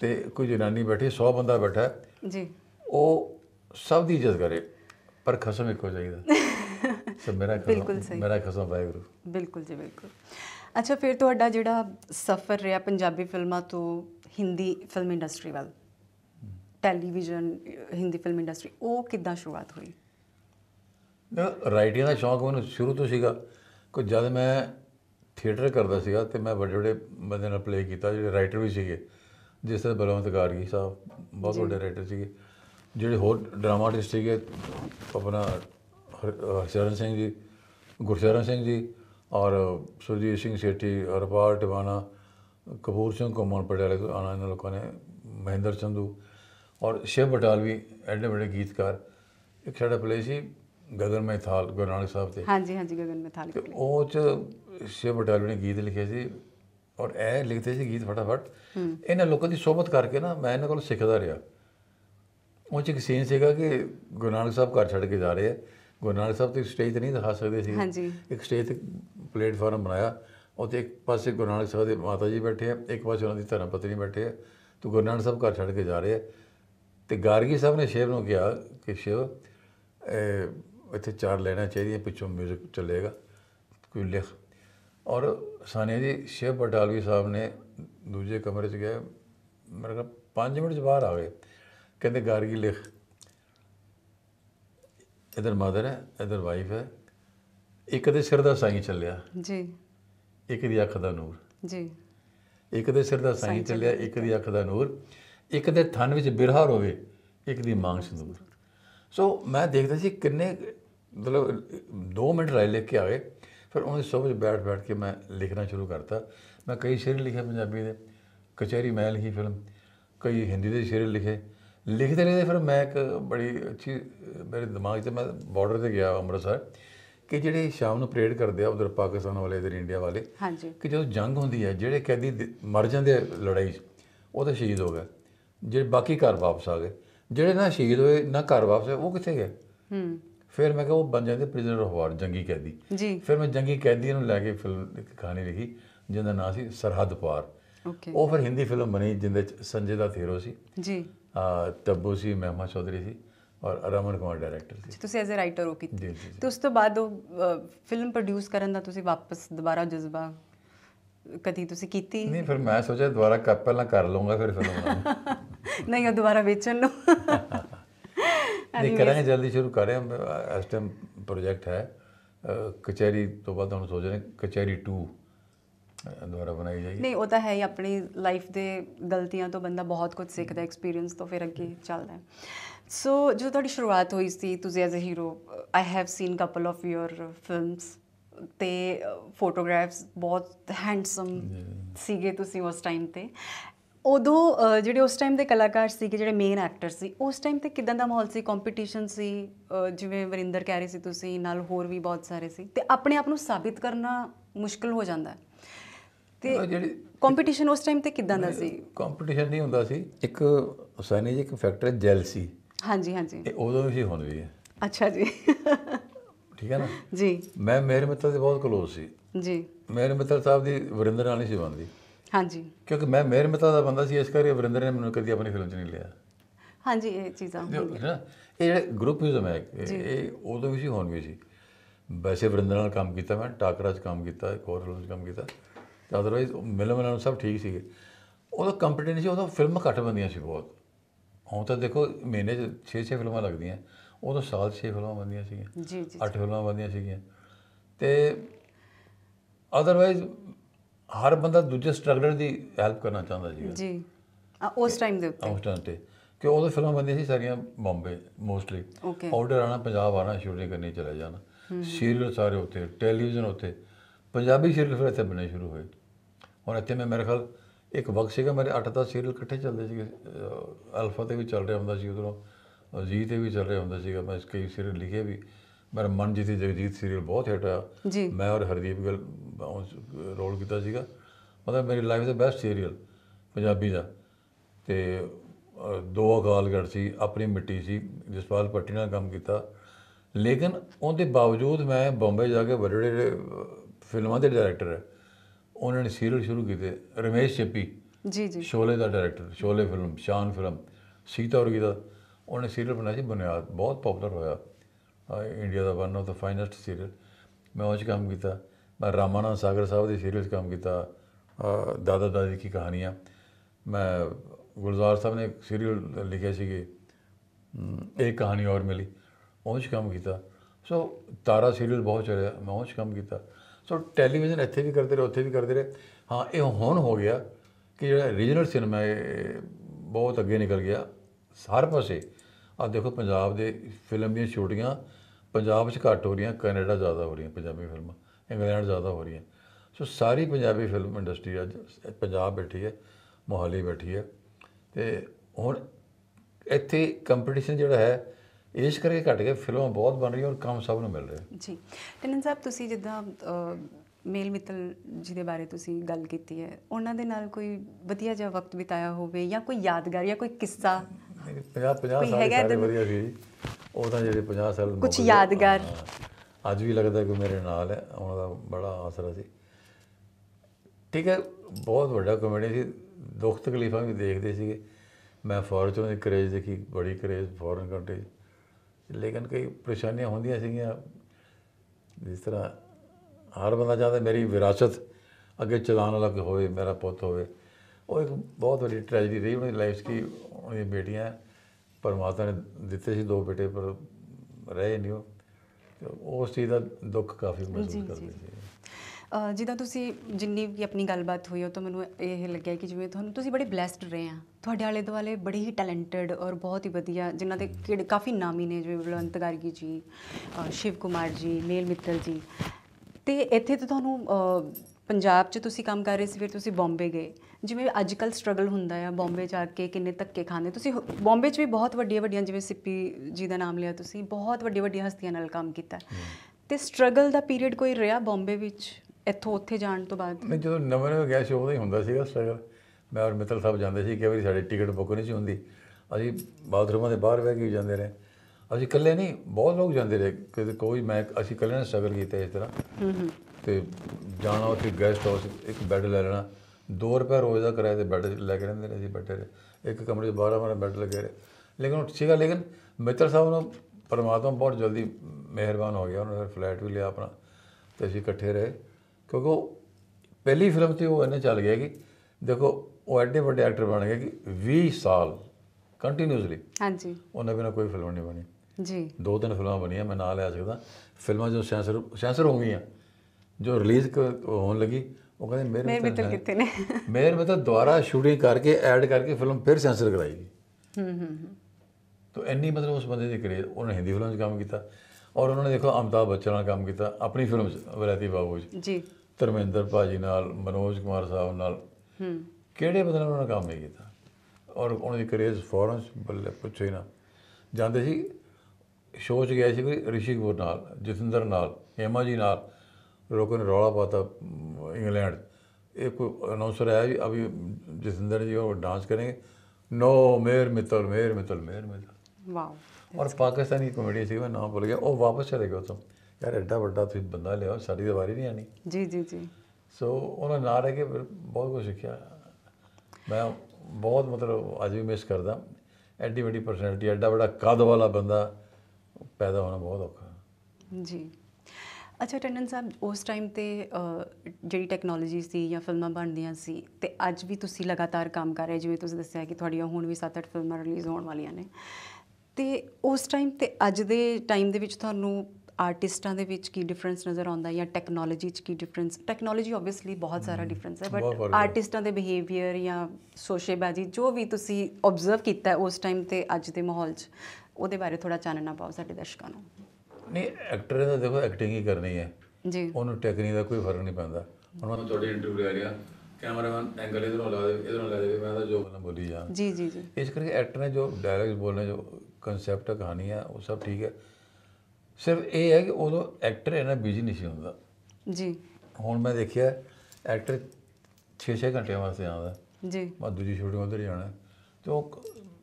ਤੇ ਕੋਈ ਜਨਾਨੀ ਬੈਠੀ 100 ਬੰਦਾ ਬੈਠਾ ਜੀ ਉਹ ਸਭ ਦੀ ਇੱਜ਼ਤ ਕਰੇ ਪਰ ਖਸਮ ਇੱਕੋ ਚਾਹੀਦਾ ਸੋ ਮੇਰਾ ਖਸਮ ਮੇਰਾ ਖਸਮ ਵਾਹਿਗੁਰੂ ਬਿਲਕੁਲ ਜੀ ਬਿਲਕੁਲ ਅੱਛਾ ਫਿਰ ਤੁਹਾਡਾ ਜਿਹੜਾ ਸਫ਼ਰ ਰਿਹਾ ਪੰਜਾਬੀ ਫਿਲਮਾਂ ਤੋਂ ਹਿੰਦੀ ਫਿਲਮ ਇੰਡਸਟਰੀ ਵੱਲ ਟੈਲੀਵਿਜ਼ਨ ਹਿੰਦੀ ਫਿਲਮ ਇੰਡਸਟਰੀ ਉਹ ਕਿੱਦਾਂ ਸ਼ੁਰੂਆਤ ਹੋਈ ਨਾ ਰਾਈਟਿੰਗ ਦਾ ਸ਼ੌਂਕ ਮੈਨੂੰ ਸ਼ੁਰੂ ਤੋਂ ਸੀਗਾ ਕਿ ਜਦ ਮੈਂ ਥੀਏਟਰ ਕਰਦਾ ਸੀਗਾ ਤੇ ਮੈਂ ਵੱਡੇ ਵੱਡੇ ਬੰਦੇ ਨਾਲ ਪਲੇ ਕੀਤਾ ਜਿਹੜੇ ਰਾਈਟਰ ਵੀ ਸੀਗੇ ਜਿਸ ਤਰ੍ਹਾਂ ਬਲਵੰਤ ਗਾਰਗੀ ਸਾਹਿਬ ਬਹੁਤ ਵੱਡੇ ਰਾਈਟਰ ਸੀਗੇ ਜਿਹੜੇ ਹੋਰ ਡਰਾਮਾ ਸੀਗੇ ਆਪਣਾ ਹਰਸ਼ਰਨ ਸਿੰਘ ਜੀ ਗੁਰਸ਼ਰਨ ਸਿੰਘ ਜੀ ਔਰ ਸੁਰਜੀਤ ਸਿੰਘ ਸੇਠੀ ਹਰਪਾਲ ਟਿਵਾਣਾ ਕਪੂਰ ਸਿੰਘ ਕੋਮਨ ਪਟਿਆਲੇ ਤੋਂ ਆਣਾ ਇਹਨਾਂ ਲੋਕਾਂ ਨੇ ਮਹਿੰਦਰ ਚੰਦੂ ਔਰ ਸ਼ੇਵ ਬਟਾਲਵੀ ਐਡੇ ਵੱਡੇ ਗੀਤਕਾਰ ਇੱਕ ਸਾਡਾ ਪਲੇ ਸੀ ਗਗਨ ਮਹਿਥਾਲ ਗੁਰੂ ਸਾਹਿਬ ਤੇ ਹਾਂਜੀ ਹਾਂਜੀ ਗਗਨ ਮਹਿਥਾਲ ਤੇ ਉਹ ਚ ਸ਼ੇਵ ਬਟਾਲਵੀ ਨੇ ਗੀਤ ਲਿਖੇ ਸੀ ਔਰ ਇਹ ਲਿਖਦੇ ਸੀ ਗੀਤ ਫਟਾਫਟ ਇਹਨਾਂ ਲੋਕਾਂ ਦੀ ਸਹਬਤ ਕਰਕੇ ਨਾ ਮੈਂ ਇਹਨਾਂ ਕੋਲ ਸਿੱਖਦਾ ਰਿਹਾ ਉਹ ਚ ਇੱਕ ਸੀਨ ਸੀਗਾ ਕਿ ਗੁਰੂ ਸਾਹਿਬ ਘਰ ਛੱਡ ਕੇ ਜਾ ਰਹੇ ਆ ਗੁਰੂ ਸਾਹਿਬ ਤੇ ਸਟੇਜ ਤੇ ਨਹੀਂ ਦਿਖਾ ਸਕਦੇ ਸੀ ਹਾਂਜੀ ਇੱਕ ਸਟੇਜ ਤੇ ਪਲੇਟਫਾਰਮ ਬਣਾਇਆ ਉੱਥੇ ਇੱਕ ਪਾਸੇ ਗੁਰੂ ਨਾਨਕ ਸਾਹਿਬ ਦੇ ਮਾਤਾ ਜੀ ਬੈਠੇ ਆ ਇੱਕ ਪਾਸੇ ਉਹਨਾਂ ਦੀ ਧਰਮ ਪਤਨੀ ਬੈਠੇ ਆ ਤੇ ਗੁਰੂ ਨਾਨਕ ਸਾਹਿਬ ਘਰ ਛੱਡ ਕੇ ਜਾ ਰਹੇ ਆ ਤੇ ਗਾਰਗੀ ਸਾਹਿਬ ਨੇ ਸ਼ੇਵ ਨੂੰ ਕਿਹਾ ਕਿ ਸ਼ੇਵ ਇੱਥੇ ਚਾਰ ਲੈਣਾ ਚਾਹੀਦੀ ਪਿੱਛੋਂ ਮਿਊਜ਼ਿਕ ਚੱਲੇਗਾ ਕੋਈ ਲਿਖ ਔਰ ਸਾਨੇ ਜੀ ਸ਼ੇਵ ਬਟਾਲਵੀ ਸਾਹਿਬ ਨੇ ਦੂਜੇ ਕਮਰੇ 'ਚ ਗਏ ਮੇਰੇ ਕੋਲ 5 ਮਿੰਟ 'ਚ ਬਾਹਰ ਆ ਗਏ ਕਹਿੰਦੇ ਗਾਰਗੀ ਲਿਖ ਇਧਰ ਮਦਰ ਹੈ ਇਧਰ ਵਾਈਫ ਹੈ ਇੱਕ ਦੇ ਸਿਰ ਦਾ ਸਾਈਂ ਚੱਲਿਆ ਜੀ ਇੱਕ ਦੀ ਅੱਖ ਦਾ ਨੂਰ ਜੀ ਇੱਕ ਦੇ ਸਿਰ ਦਾ ਸਾਈਂ ਚੱਲਿਆ ਇੱਕ ਦੀ ਅੱਖ ਦਾ ਨੂਰ ਇੱਕ ਦੇ ਥਨ ਵਿੱਚ ਬਿਰਹਾ ਹੋਵੇ ਇੱਕ ਦੀ ਮਾਂਗ ਸੰਦੂਰ ਸੋ ਮੈਂ ਦੇਖਦਾ ਸੀ ਕਿੰਨੇ ਮਤਲਬ 2 ਮਿੰਟ ਰਾਇ ਲੈ ਕੇ ਆਏ ਫਿਰ ਉਹਨਾਂ ਦੇ ਵਿੱਚ ਬੈਠ ਬੈਠ ਕੇ ਮੈਂ ਲਿਖਣਾ ਸ਼ੁਰੂ ਕਰਤਾ ਮੈਂ ਕਈ ਸ਼ੇਰ ਲਿਖੇ ਪੰਜਾਬੀ ਦੇ ਕਚਹਿਰੀ ਮੈਂ ਲਿਖੀ ਫਿਲਮ ਕਈ ਹਿੰਦੀ ਦੇ ਸ਼ੇਰ ਲਿਖੇ ਲਿਖਦੇ ਰਹੇ ਫਿਰ ਮੈਂ ਇੱਕ ਬੜੀ ਅੱਛੀ ਮੇਰੇ ਦਿਮਾਗ 'ਚ ਮੈਂ ਬਾਰਡਰ ਤੇ ਗਿਆ ਅੰਮ੍ਰਿਤਸਰ ਕਿ ਜਿਹੜੇ ਸ਼ਾਮ ਨੂੰ ਪਰੇਡ ਕਰਦੇ ਆ ਉਧਰ ਪਾਕਿਸਤਾਨ ਵਾਲੇ ਇਧਰ ਇੰਡੀਆ ਵਾਲੇ ਹਾਂਜੀ ਕਿ ਜਦੋਂ ਜੰਗ ਹੁੰਦੀ ਹੈ ਜਿਹੜੇ ਕੈਦੀ ਮਰ ਜਾਂਦੇ ਲੜਾਈ ਉਹ ਤਾਂ ਸ਼ਹੀਦ ਹੋ ਗਏ ਜਿਹੜੇ ਬਾਕੀ ਘਰ ਵਾਪਸ ਆ ਗਏ ਜਿਹੜੇ ਨਾ ਸ਼ਹੀਦ ਹੋਏ ਨਾ ਘਰ ਵਾਪਸ ਉਹ ਕਿੱਥੇ ਗਏ ਹੂੰ ਫਿਰ ਮੈਂ ਕਿਹਾ ਉਹ ਬਣ ਜਾਂਦੇ ਪ੍ਰਿਜ਼ਨਰ ਆਫ ਵਾਰ ਜੰਗੀ ਕੈਦੀ ਜੀ ਫਿਰ ਮੈਂ ਜੰਗੀ ਕੈਦੀ ਨੂੰ ਲੈ ਕੇ ਫਿਲਮ ਇੱਕ ਕਹਾਣੀ ਲਿਖੀ ਜਿਹਦਾ ਨਾਮ ਸੀ ਸਰਹੱਦ ਪਾਰ ਓਕੇ ਉਹ ਫਿਰ ਹਿੰਦੀ ਫਿਲਮ ਬਣੀ ਜਿੰਦੇ ਚ ਸੰਜੇ ਦਾ ਥੇਰੋ ਸੀ ਜੀ ਆ ਤੱਬੂ ਸੀ ਮਹਿਮਾ ਚੌਧਰੀ ਸੀ ਔਰ ਰਮਨ ਕੁਮਾਰ ਡਾਇਰੈਕਟਰ ਸੀ ਤੁਸੀਂ ਐਜ਼ ਅ ਰਾਈਟਰ ਹੋ ਕੀਤੀ ਤੇ ਉਸ ਤੋਂ ਬਾਅਦ ਉਹ ਫਿਲਮ ਪ੍ਰੋਡਿਊਸ ਕਰਨ ਦਾ ਤੁਸੀਂ ਵਾਪਸ ਦੁਬਾਰਾ ਜਜ਼ਬਾ ਕਦੀ ਤੁਸੀਂ ਕੀਤੀ ਨਹੀਂ ਫਿਰ ਮੈਂ ਸੋਚਿਆ ਦੁਬਾਰਾ ਕੱਪ ਪਹਿਲਾਂ ਕਰ ਲਵਾਂਗਾ ਫਿਰ ਫਿਲਮ ਨਹੀਂ ਉਹ ਦੁਬਾਰਾ ਵੇਚਣ ਨੂੰ ਨਹੀਂ ਕਰਾਂਗੇ ਜਲਦੀ ਸ਼ੁਰੂ ਕਰ ਰਹੇ ਹਾਂ ਇਸ ਟਾਈਮ ਪ੍ਰੋਜੈਕਟ ਹੈ ਕਚਹਿਰੀ ਤੋਂ ਬਾਅਦ ਹੁਣ ਸੋਚ ਰਹੇ ਕਚਹਿਰੀ 2 ਦੁਬਾਰਾ ਬਣਾਈ ਜਾਏਗੀ ਨਹੀਂ ਉਹ ਤਾਂ ਹੈ ਆਪਣੀ ਲਾਈਫ ਦੇ ਗਲਤੀਆਂ ਤੋਂ ਬੰਦਾ ਬਹੁਤ ਕੁਝ ਸਿੱਖਦਾ ਐਕਸਪੀਰੀਅੰਸ ਤੋਂ ਫਿਰ ਅੱਗੇ ਚੱਲਦਾ ਹੈ ਸੋ ਜਦੋਂ ਤੁਹਾਡੀ ਸ਼ੁਰੂਆਤ ਹੋਈ ਸੀ ਤੁਸੀਂ as a hero I have seen couple of your films ਤੇ ਫੋਟੋਗ੍ਰਾਫਸ ਬਹੁਤ ਹੈਂਡਸਮ ਸੀਗੇ ਤੁਸੀਂ ਉਸ ਟਾਈਮ ਤੇ ਉਦੋਂ ਜਿਹੜੇ ਉਸ ਟਾਈਮ ਦੇ ਕਲਾਕਾਰ ਸੀਗੇ ਜਿਹੜੇ ਮੇਨ ਐਕਟਰ ਸੀ ਉਸ ਟਾਈਮ ਤੇ ਕਿਦਾਂ ਦਾ ਮਾਹੌਲ ਸੀ ਕੰਪੀਟੀਸ਼ਨ ਸੀ ਜਿਵੇਂ ਵਰਿੰਦਰ ਕਹਿ ਰਹੇ ਸੀ ਤੁਸੀਂ ਨਾਲ ਹੋਰ ਵੀ ਬਹੁਤ ਸਾਰੇ ਸੀ ਤੇ ਆਪਣੇ ਆਪ ਨੂੰ ਸਾਬਿਤ ਕਰਨਾ ਮੁਸ਼ਕਲ ਹੋ ਜਾਂਦਾ ਤੇ ਜਿਹੜੀ ਕੰਪੀਟੀਸ਼ਨ ਉਸ ਟਾਈਮ ਤੇ ਕਿਦਾਂ ਦਾ ਸੀ ਕੰਪੀਟੀਸ਼ਨ ਨਹੀਂ ਹੁੰਦਾ ਸੀ ਇੱਕ ਹੁਸੈਨੀ ਜੀ ਇੱਕ ਫੈਕਟਰ ਜੈਲਸੀ ਹਾਂਜੀ ਹਾਂਜੀ ਤੇ ਉਦੋਂ ਵੀ ਹੁਣ ਵੀ ਹੈ ਅੱਛਾ ਜੀ ਠੀਕ ਹੈ ਨਾ ਜੀ ਮੈਂ ਮੇਰੇ ਮਿੱਤਰ ਦੇ ਬਹੁਤ ਕਲੋਜ਼ ਸੀ ਜੀ ਮੇਰੇ ਮਿੱਤਰ ਸਾਹਿਬ ਦੀ ਵਰਿੰਦਰ ਨਾਲ ਨਹੀਂ ਸੀ ਬੰਦੀ ਹਾਂਜੀ ਕਿਉਂਕਿ ਮੈਂ ਮੇਰੇ ਮਿੱਤਰ ਦਾ ਬੰਦਾ ਸੀ ਇਸ ਕਰਕੇ ਵਰਿੰਦਰ ਨੇ ਮੈਨੂੰ ਕਦੀ ਆਪਣੀ ਫਿਲਮ 'ਚ ਨਹੀਂ ਲਿਆ ਹਾਂਜੀ ਇਹ ਚੀਜ਼ਾਂ ਹੁੰਦੀਆਂ ਇਹ ਗਰੁੱਪ ਗਰੁੱਪਿਜ਼ਮ ਹੈ ਇਹ ਉਦੋਂ ਵੀ ਸੀ ਹੁਣ ਵੀ ਸੀ ਵੈਸੇ ਵਰਿੰਦਰ ਨਾਲ ਕੰਮ ਕੀਤਾ ਮੈਂ ਟਾਕਰਾ 'ਚ ਕੰਮ ਕੀਤਾ ਇੱਕ ਹੋਰ ਫਿਲਮ 'ਚ ਕੰਮ ਕੀਤਾ ਤੇ ਅਦਰਵਾਈਜ਼ ਮਿਲਮ ਨਾਲ ਸਭ ਠੀਕ ਸੀਗੇ ਉਹਦਾ ਕੰਪੀਟੀਸ਼ਨ ਉਹਦਾ ਫਿਲਮ ਘੱਟ ਬੰਦੀਆਂ ਸੀ ਬਹੁਤ ਹੁਣ ਤਾਂ ਦੇਖੋ ਮਹੀਨੇ 'ਚ 6-6 ਫਿਲਮਾਂ ਲੱਗਦੀਆਂ ਉਦੋਂ ਸਾਲ 6 ਫਿਲਮਾਂ ਬੰਦੀਆਂ ਸੀਗੀਆਂ ਜੀ ਜੀ 8 ਫਿਲਮਾਂ ਬੰਦੀਆਂ ਸੀਗੀਆਂ ਤੇ ਅਦਰਵਾਈਜ਼ ਹਰ ਬੰਦਾ ਦੂਜੇ ਸਟਰਗਲਰ ਦੀ ਹੈਲਪ ਕਰਨਾ ਚਾਹੁੰਦਾ ਸੀ ਜੀ ਉਸ ਟਾਈਮ ਦੇ ਉੱਤੇ ਉਸ ਟਾਈਮ ਤੇ ਕਿ ਉਹਦੇ ਫਿਲਮਾਂ ਬੰਦੀਆਂ ਸੀ ਸਾਰੀਆਂ ਬੰਬੇ ਮੋਸਟਲੀ ਆਰਡਰ ਆਣਾ ਪੰਜਾਬ ਆਣਾ ਸ਼ੂਟਿੰਗ ਕਰਨੀ ਚਲੇ ਜਾਣਾ ਸੀਰੀਅਲ ਸਾਰੇ ਉੱਤੇ ਟੈਲੀਵਿਜ਼ਨ ਉੱਤੇ ਪੰਜਾਬੀ ਸੀਰੀਅਲ ਫਿਰ ਇੱਥੇ ਬਣੇ ਸ਼ੁਰੂ ਹੋਏ ਹੁਣ ਇੱਥੇ ਮੈਂ ਮੇਰੇ ਖਿਆਲ ਇੱਕ ਵਕਤ ਸੀਗਾ ਮੇਰੇ 8-10 ਸੀਰੀਅਲ ਇਕੱਠੇ ਚੱਲਦੇ ਸੀਗੇ ਅਲਫਾ ਤੇ ਵੀ ਚੱਲ ਰਿਹਾ ਹੁੰਦਾ ਸੀ ਉਦੋਂ ਜੀ ਤੇ ਵੀ ਚੱਲ ਰਿਹਾ ਹੁੰਦਾ ਸੀਗਾ ਮੈਂ ਕਈ ਸੀਰੀਅਲ ਲਿਖੇ ਵੀ ਮੇਰਾ ਮਨਜੀਤ ਤੇ ਜਗਜੀਤ ਸੀਰੀਅਲ ਬਹੁਤ ਹਿੱਟ ਜੀ ਮੈਂ ਔਰ ਹਰਦੀਪ ਗਿੱਲ ਰੋਲ ਕੀਤਾ ਸੀਗਾ ਮਤਲਬ ਮੇਰੀ ਲਾਈਫ ਦਾ ਬੈਸਟ ਸੀਰੀਅਲ ਪੰਜਾਬੀ ਦਾ ਤੇ ਦੋ ਅਕਾਲਗੜ੍ਹ ਸੀ ਆਪਣੀ ਮਿੱਟੀ ਸੀ ਜਸਪਾਲ ਪੱਟੀ ਨਾਲ ਕੰਮ ਕੀਤਾ ਲੇਕਿਨ ਉਹਦੇ ਬਾਵਜੂਦ ਮੈਂ ਬੰਬੇ ਜਾ ਕੇ ਵੱਡੇ ਫਿਲਮਾਂ ਦੇ ਡਾਇਰੈਕਟਰ ਹੈ ਉਹਨਾਂ ਨੇ ਸੀਰੀਅਲ ਸ਼ੁਰੂ ਕੀਤੇ ਰਮੇਸ਼ ਚੱਪੀ ਜੀ ਜੀ ਸ਼ੋਲੇ ਦਾ director Sholay film Shaan film Seeta ਔਰ ਗੀਤਾ ਉਹਨੇ ਸੀਰੀਅਲ ਬਣਾਇਆ ਜੀ ਬੁਨਿਆਦ ਬਹੁਤ ਪਪੂਲਰ ਹੋਇਆ ਇੰਡੀਆ ਦਾ one of the finest serial ਮੈਂ ਉਹ 'ਚ ਕੰਮ ਕੀਤਾ ਮੈਂ ਰਾਮਾਨਾ ਸਾਗਰ ਸਾਹਿਬ ਦੀ ਸੀਰੀਅਲ 'ਚ ਕੰਮ ਕੀਤਾ ਦਾਦਾ ਦਾਦੀ ਦੀ ਕਹਾਣੀਆਂ ਮੈਂ ਗੁਲਜ਼ਾਰ ਸਾਹਿਬ ਨੇ ਇੱਕ ਸੀਰੀਅਲ ਲਿਖਿਆ ਸੀਗੇ ਇੱਕ ਕਹਾਣੀ ਹੋਰ ਮਿਲੀ ਉਹ 'ਚ ਕੰਮ ਕੀਤਾ ਸੋ ਤਾਰਾ ਸੀਰੀਅਲ ਬਹੁਤ ਚੱਲਿਆ ਮੈਂ ਉਹ 'ਚ ਕੰਮ ਕੀਤਾ ਸੋ ਟੈਲੀਵਿਜ਼ਨ ਇੱਥੇ ਵੀ ਕਰਦੇ ਰਹੇ ਉੱਥੇ ਵੀ ਕਰਦੇ ਰਹੇ ਹਾਂ ਇਹ ਹੁਣ ਹੋ ਗਿਆ ਕਿ ਜਿਹੜਾ ਰੀਜਨਲ ਸਿਨੇਮਾ ਬਹੁਤ ਅੱਗੇ ਨਿਕਲ ਗਿਆ ਹਰ ਪਾਸੇ ਆ ਦੇਖੋ ਪੰਜਾਬ ਦੇ ਫਿਲਮ ਦੀਆਂ ਛੋਟੀਆਂ ਪੰਜਾਬ 'ਚ ਘੱਟ ਹੋ ਰਹੀਆਂ ਕੈਨੇਡਾ ਜ਼ਿਆਦਾ ਹੋ ਰਹੀਆਂ ਪੰਜਾਬੀ ਫਿਲਮਾਂ ਇੰਗਲੈਂਡ ਜ਼ਿਆਦਾ ਹੋ ਰਹੀਆਂ ਸੋ ਸਾਰੀ ਪੰਜਾਬੀ ਫਿਲਮ ਇੰਡਸਟਰੀ ਅੱਜ ਪੰਜਾਬ ਬੈਠੀ ਹੈ ਮੋਹਾਲੀ ਬੈਠੀ ਹੈ ਤੇ ਹੁਣ ਇੱਥੇ ਕੰਪੀਟੀਸ਼ਨ ਜਿਹੜਾ ਹੈ ਇਸ ਕਰਕੇ ਘਟ ਗਏ ਫਿਲਮਾਂ ਬਹੁਤ ਬਣ ਰਹੀਆਂ ਔਰ ਕੰਮ ਸਭ ਨੂੰ ਮਿਲ ਰਿਹਾ ਜੀ ਟੰਨਨ ਸਾਹਿਬ ਤੁਸੀਂ ਜਿੱਦਾਂ ਮੇਲ ਮਿੱਤਲ ਜੀ ਦੇ ਬਾਰੇ ਤੁਸੀਂ ਗੱਲ ਕੀਤੀ ਹੈ ਉਹਨਾਂ ਦੇ ਨਾਲ ਕੋਈ ਵਧੀਆ ਜਿਹਾ ਵਕਤ ਬਿਤਾਇਆ ਹੋਵੇ ਜਾਂ ਕੋਈ ਯਾਦਗਾਰ ਜਾਂ ਕੋਈ ਕਿੱਸਾ 50 50 ਸਾਲ ਸਾਰੇ ਵਧੀਆ ਸੀ ਉਹ ਤਾਂ ਜਿਹੜੇ 50 ਸਾਲ ਕੁਝ ਯਾਦਗਾਰ ਅੱਜ ਵੀ ਲੱਗਦਾ ਕਿ ਮੇਰੇ ਨਾਲ ਹੈ ਉਹਨਾਂ ਦਾ ਬੜਾ ਆਸਰਾ ਸੀ ਠੀਕ ਹੈ ਬਹੁਤ ਵੱਡਾ ਕਮੇਡੀ ਸੀ ਦੁੱਖ ਤਕਲੀਫਾਂ ਵੀ ਦੇਖਦੇ ਸੀਗੇ ਮੈਂ ਫੋਰਚੂਨ ਦੀ ਕਰੇਜ਼ ਦੇਖੀ ਬੜੀ ਕਰੇਜ਼ ਫੋਰਨ ਕੰਟਰੀ ਲੇਕਿਨ ਕਈ ਪਰੇਸ਼ਾਨੀਆਂ ਹੁੰਦੀਆਂ ਸੀਗੀਆਂ ਜਿਸ ਤਰ੍ਹਾਂ ਹਰ ਬੰਦਾ ਚਾਹਦਾ ਮੇਰੀ ਵਿਰਾਸਤ ਅੱਗੇ ਚਲਾਉਣ ਵਾਲਾ ਹੋਵੇ ਮੇਰਾ ਪੁੱਤ ਹੋਵੇ ਉਹ ਇੱਕ ਬਹੁਤ ਵੱਡੀ ਟ੍ਰੈਜੇਡੀ ਰਹੀ ਉਹਦੀ ਲਾਈਫ ਕੀ ਉਹਦੀ ਬੇਟੀਆਂ ਪਰਮਾਤਮਾ ਨੇ ਦਿੱਤੇ ਸੀ ਦੋ ਬੇਟੇ ਪਰ ਰਹੇ ਨਹੀਂ ਉਹ ਉਸ ਚੀਜ਼ ਦਾ ਦੁੱਖ ਕਾਫੀ ਮਹਿਸੂਸ ਕਰਦੇ ਸੀ ਜਿੱਦਾਂ ਤੁਸੀਂ ਜਿੰਨੀ ਵੀ ਆਪਣੀ ਗੱਲਬਾਤ ਹੋਈ ਉਹ ਤਾਂ ਮੈਨੂੰ ਇਹ ਲੱਗਿਆ ਕਿ ਜਿਵੇਂ ਤੁਹਾਨੂੰ ਤੁਸੀਂ ਬੜੇ ਬlesed ਰਹੇ ਆ ਤੁਹਾਡੇ ਆਲੇ ਦੁਆਲੇ ਬੜੇ ਹੀ ਟੈਲੈਂਟਡ ਔਰ ਬਹੁਤ ਹੀ ਵਧੀਆ ਜਿਨ੍ਹਾਂ ਦੇ ਕਿਹੜੇ ਕਾਫੀ ਨਾਮੀ ਨੇ ਜਿਵੇਂ ਬਲਵੰਤ ਗਾਰਗੀ ਜੀ ਸ਼ਿਵ ਕੁਮਾਰ ਜੀ ਮੇਲ ਮਿੱਤਲ ਜੀ ਤੇ ਇੱਥੇ ਤਾਂ ਤੁਹਾਨੂੰ ਪੰਜਾਬ 'ਚ ਤੁਸੀਂ ਕੰਮ ਕਰ ਰਹੇ ਸੀ ਫਿਰ ਤੁਸੀਂ ਬੰਬੇ ਗਏ ਜਿਵੇਂ ਅੱਜ ਕੱਲ ਸਟਰਗਲ ਹੁੰਦਾ ਆ ਬੰਬੇ ਜਾ ਕੇ ਕਿੰਨੇ ਧੱਕੇ ਖਾਂਦੇ ਤੁਸੀਂ ਬੰਬੇ 'ਚ ਵੀ ਬਹੁਤ ਵੱਡੀਆਂ ਵੱਡੀਆਂ ਜਿਵੇਂ ਸਿੱਪੀ ਜੀ ਦਾ ਨਾਮ ਲਿਆ ਤੁਸੀਂ ਬਹੁਤ ਵੱਡੀਆਂ ਵੱਡੀਆਂ ਹਸਤੀਆਂ ਨਾਲ ਕੰਮ ਕੀਤਾ ਤੇ ਸਟਰਗਲ ਦਾ ਪੀਰੀਅਡ ਕੋਈ ਰਿਹਾ ਬੰਬੇ ਵਿੱਚ ਇੱਥੋਂ ਉੱਥੇ ਜਾਣ ਤੋਂ ਬਾਅਦ ਮੈਂ ਜਦੋਂ ਨਵੇਂ ਨਵੇਂ ਗਿਆ ਸੀ ਉਹਦਾ ਹੀ ਹੁੰਦਾ ਸੀਗਾ ਸਟਰਗਲ ਮੈਂ ਔਰ ਮਿੱਤਲ ਸਾਹਿਬ ਜਾਂਦੇ ਸੀ ਕਿ ਵਾਰੀ ਸਾਡੇ ਟਿਕਟ ਬੁੱਕ ਨਹੀਂ ਸੀ ਹੁੰਦੀ ਅਸੀਂ ਬਾਥਰੂਮਾਂ ਦੇ ਬਾਹਰ ਬਹਿ ਕੇ ਜਾਂਦੇ ਰਹੇ ਅਸੀਂ ਇਕੱਲੇ ਨਹੀਂ ਬਹੁਤ ਲੋਕ ਜਾਂਦੇ ਰਹੇ ਕਿਤੇ ਕੋਈ ਮੈਂ ਅਸੀਂ ਇਕੱਲੇ ਨੇ ਸਟਰਗਲ ਕੀਤਾ ਇਸ ਤਰ੍ਹਾਂ ਹੂੰ ਹੂੰ ਤੇ ਜਾਣਾ ਉੱਥੇ ਗੈਸਟ ਹਾਊਸ ਇੱਕ ਬੈੱਡ ਲੈ ਲੈਣਾ 2 ਰੁਪਏ ਰੋਜ਼ ਦਾ ਕਿਰਾਇਆ ਤੇ ਬੈੱਡ ਲੈ ਕੇ ਰਹਿੰਦੇ ਨੇ ਅਸੀਂ ਬੈਠੇ ਰਹੇ ਇੱਕ ਕਮਰੇ 'ਚ 12 12 ਬੈੱਡ ਲੱਗੇ ਰਹੇ ਲੇਕਿਨ ਉਹ ਸੀਗਾ ਲੇਕਿਨ ਮਿੱਤਰ ਸਾਹਿਬ ਨੂੰ ਪਰਮਾਤਮਾ ਬਹੁਤ ਜਲਦੀ ਮਿਹਰਬਾਨ ਹੋ ਗਿਆ ਉਹਨਾਂ ਨੇ ਫਲੈਟ ਵੀ ਲਿਆ ਆਪਣਾ ਤੇ ਅਸੀਂ ਇਕੱਠੇ ਰਹੇ ਕਿਉਂਕਿ ਪਹਿਲੀ ਫਿਲਮ ਤੇ ਉਹ ਇਹਨੇ ਚੱਲ ਗਿਆ ਕਿ ਦੇਖੋ ਉਹ ਐਡੇ ਵੱਡੇ ਐਕਟਰ ਬਣ ਗਿਆ ਕਿ 20 ਸਾਲ ਕੰਟੀਨਿਊਸਲੀ ਹਾਂਜੀ ਉਹਨਾਂ ਬਿਨਾ ਕੋਈ ਫਿਲਮ ਨਹੀਂ ਬਣੀ ਜੀ ਦੋ ਤਿੰਨ ਫਿਲਮਾਂ ਬਣੀਆਂ ਮੈਂ ਨਾਲ ਲੈ ਸਕਦਾ ਫਿਲਮਾਂ ਜੋ ਸੈਂਸਰ ਸੈਂਸਰ ਹੋ ਗਈਆਂ ਜੋ ਰਿਲੀਜ਼ ਹੋਣ ਲੱਗੀ ਉਹ ਕਹਿੰਦੇ ਮੇਰੇ ਮੇਰੇ ਮਿੱਤਰ ਕਿਤੇ ਨੇ ਮੇਰੇ ਮਿੱਤਰ ਦੁਆਰਾ ਸ਼ੂਟਿੰਗ ਕਰਕੇ ਐਡ ਕਰਕੇ ਫਿਲਮ ਫਿਰ ਸੈਂਸਰ ਕਰਾਈ ਗਈ ਹੂੰ ਹੂੰ ਤਾਂ ਇੰਨੀ ਮਤਲਬ ਉਸ ਬੰਦੇ ਦੀ ਕਰੀਅਰ ਉਹਨੇ ਹਿੰਦੀ ਫਿਲਮਾਂ 'ਚ ਕੰਮ ਕੀਤਾ ਔਰ ਉਹਨਾਂ ਨੇ ਦੇਖੋ ਅਮਤਾ ਬੱਚਨ ਨਾਲ ਕੰਮ ਕੀਤਾ ਆਪਣੀ ਫਿਲਮ ਵੈਰਾਈਟੀ ਬਾਬੂ ਜੀ ਜੀ ਧਰਮਿੰਦਰ ਭਾਜੀ ਨਾਲ ਮਨੋਜ ਕੁਮਾਰ ਸਾਹਿਬ ਨਾਲ ਹੂੰ ਕਿਹੜੇ ਮਤਲਬ ਉਹਨਾਂ ਨੇ ਕੰਮ ਨਹੀਂ ਕੀਤਾ ਔਰ ਉਹਨਾਂ ਦੀ ਕਰੇਜ ਫੌਰਨ ਬੱਲੇ ਪੁੱਛੇ ਨਾ ਜਾਂਦੇ ਸੀ ਸ਼ੋਅ 'ਚ ਗਿਆ ਸੀ ਵੀ ਰਿਸ਼ੀ ਕਪੂਰ ਨਾਲ ਜਤਿੰਦਰ ਨਾਲ ਐਮਾ ਜੀ ਨਾਲ ਲੋਕਾਂ ਨੇ ਰੌਲਾ ਪਾਤਾ ਇੰਗਲੈਂਡ ਇਹ ਕੋਈ ਅਨਾਉਂਸਰ ਆਇਆ ਜੀ ਅਭੀ ਜਤਿੰਦਰ ਜੀ ਉਹ ਡਾਂਸ ਕਰਨਗੇ ਨੋ ਮੇਰ ਮਿੱਤਰ ਮੇਰ ਮਿੱਤਰ ਮੇਰ ਮਿੱਤਰ ਵਾਓ ਔਰ ਪਾਕਿਸਤਾਨੀ ਕਮੇਡੀ ਸੀ ਮੈਂ ਨਾਮ ਭੁੱਲ ਗਿਆ ਉਹ ਵਾਪਸ ਚਲੇ ਗਏ ਉਤੋਂ ਯਾਰ ਐਡਾ ਵੱਡਾ ਤੁਸੀਂ ਬੰਦਾ ਲਿਆ ਸਾਡੀ ਵਾਰੀ ਨਹੀਂ ਆਣੀ ਜੀ ਜੀ ਜੀ ਸੋ ਉਹਨਾਂ ਨਾਲ ਰਹਿ ਕੇ ਬਹੁਤ ਕੁਝ ਸਿੱਖਿਆ ਮੈਂ ਬਹੁਤ ਮਤਲਬ ਅੱਜ ਵੀ ਮਿਸ ਕਰਦਾ ਐਡੀ ਵੱਡੀ ਪਰਸਨੈਲਿਟੀ ਐਡਾ ਵੱਡਾ ਕਦ ਵਾਲਾ ਬੰਦਾ ਪੈਦਾ ਹੋਣਾ ਬਹੁਤ ਔਖਾ ਜੀ ਅੱਛਾ ਟੰਡਨ ਸਾਹਿਬ ਉਸ ਟਾਈਮ ਤੇ ਜਿਹੜੀ ਟੈਕਨੋਲੋਜੀ ਸੀ ਜਾਂ ਫਿਲਮਾਂ ਬਣਦੀਆਂ ਸੀ ਤੇ ਅੱਜ ਵੀ ਤੁਸੀਂ ਲਗਾਤਾਰ ਕੰਮ ਕਰ ਰਹੇ ਜਿਵੇਂ ਤੁਸੀਂ ਦੱਸਿਆ ਕਿ ਤੁਹਾਡੀਆਂ ਹੁਣ ਵੀ 7-8 ਫਿਲਮਾਂ ਰਿਲੀਜ਼ ਹੋਣ ਵਾਲੀਆਂ ਨੇ ਤੇ ਉਸ ਟਾਈਮ ਤੇ ਅੱਜ ਦੇ ਟਾਈਮ ਦੇ ਵਿੱਚ ਤੁਹਾਨੂੰ ਆਰਟਿਸਟਾਂ ਦੇ ਵਿੱਚ ਕੀ ਡਿਫਰੈਂਸ ਨਜ਼ਰ ਆਉਂਦਾ ਜਾਂ ਟੈਕਨੋਲੋਜੀ 'ਚ ਕੀ ਡਿਫਰੈਂਸ ਟੈਕਨੋਲੋਜੀ ਆਬਵੀਅਸਲੀ ਬਹੁਤ ਸਾਰਾ ਡਿਫਰੈਂਸ ਹੈ ਬਟ ਆਰਟਿਸਟਾਂ ਦੇ ਬਿਹੇਵੀਅਰ ਜਾਂ ਸੋਸ਼ੇਬਾਜੀ ਜੋ ਵੀ ਤੁਸੀਂ ਆਬਜ਼ਰਵ ਕੀਤਾ ਉਸ ਟਾਈਮ ਤੇ ਅੱਜ ਦੇ ਮਾਹੌਲ 'ਚ ਉਹਦੇ ਬਾਰੇ ਥੋੜਾ ਚਾਨਣਾ ਪਾਓ ਸਾਡੇ ਦਰਸ਼ਕਾਂ ਨੂੰ ਨਹੀਂ ਐਕਟਰ ਦਾ ਦੇਖੋ ਐਕਟਿੰਗ ਹੀ ਕਰਨੀ ਹੈ ਜੀ ਉਹਨੂੰ ਟੈਕਨੀ ਦਾ ਕੋਈ ਫਰਕ ਨਹੀਂ ਪੈਂਦਾ ਹੁਣ ਮੈਂ ਤੁਹਾਡੇ ਇੰਟਰਵਿਊ ਆ ਰਿਹਾ ਕੈਮਰਾਮੈਨ ਐਂਗਲ ਇਧਰੋਂ ਲਾ ਦੇ ਇਧਰੋਂ ਲਾ ਦੇ ਮੈਂ ਤਾਂ ਜੋ ਬੋਲੀ ਜਾ ਜੀ ਜੀ ਜੀ ਇਸ ਕਰਕੇ ਐਕਟਰ ਨੇ ਜੋ ਡਾਇਲੌਗਸ ਬੋਲਣੇ ਜੋ ਕਨਸੈਪਟ ਹੈ ਕਹਾਣੀ ਹੈ ਉਹ ਸਭ ਠੀਕ ਹੈ ਸਿਰਫ ਇਹ ਹੈ ਕਿ ਉਦੋਂ ਐਕਟਰ ਇਹਨਾਂ ਬਿਜ਼ੀ ਨਹੀਂ ਸੀ ਹੁੰਦਾ ਜੀ ਹੁਣ ਮੈਂ ਦੇਖਿਆ ਐਕਟਰ 6-6 ਘੰਟੇ ਵਾਸਤੇ ਆਉਂਦਾ ਜੀ ਮੈਂ ਦੂਜੀ ਸ਼ੂਟਿੰਗ ਉਧਰ ਜਾਣਾ ਤੇ ਉਹ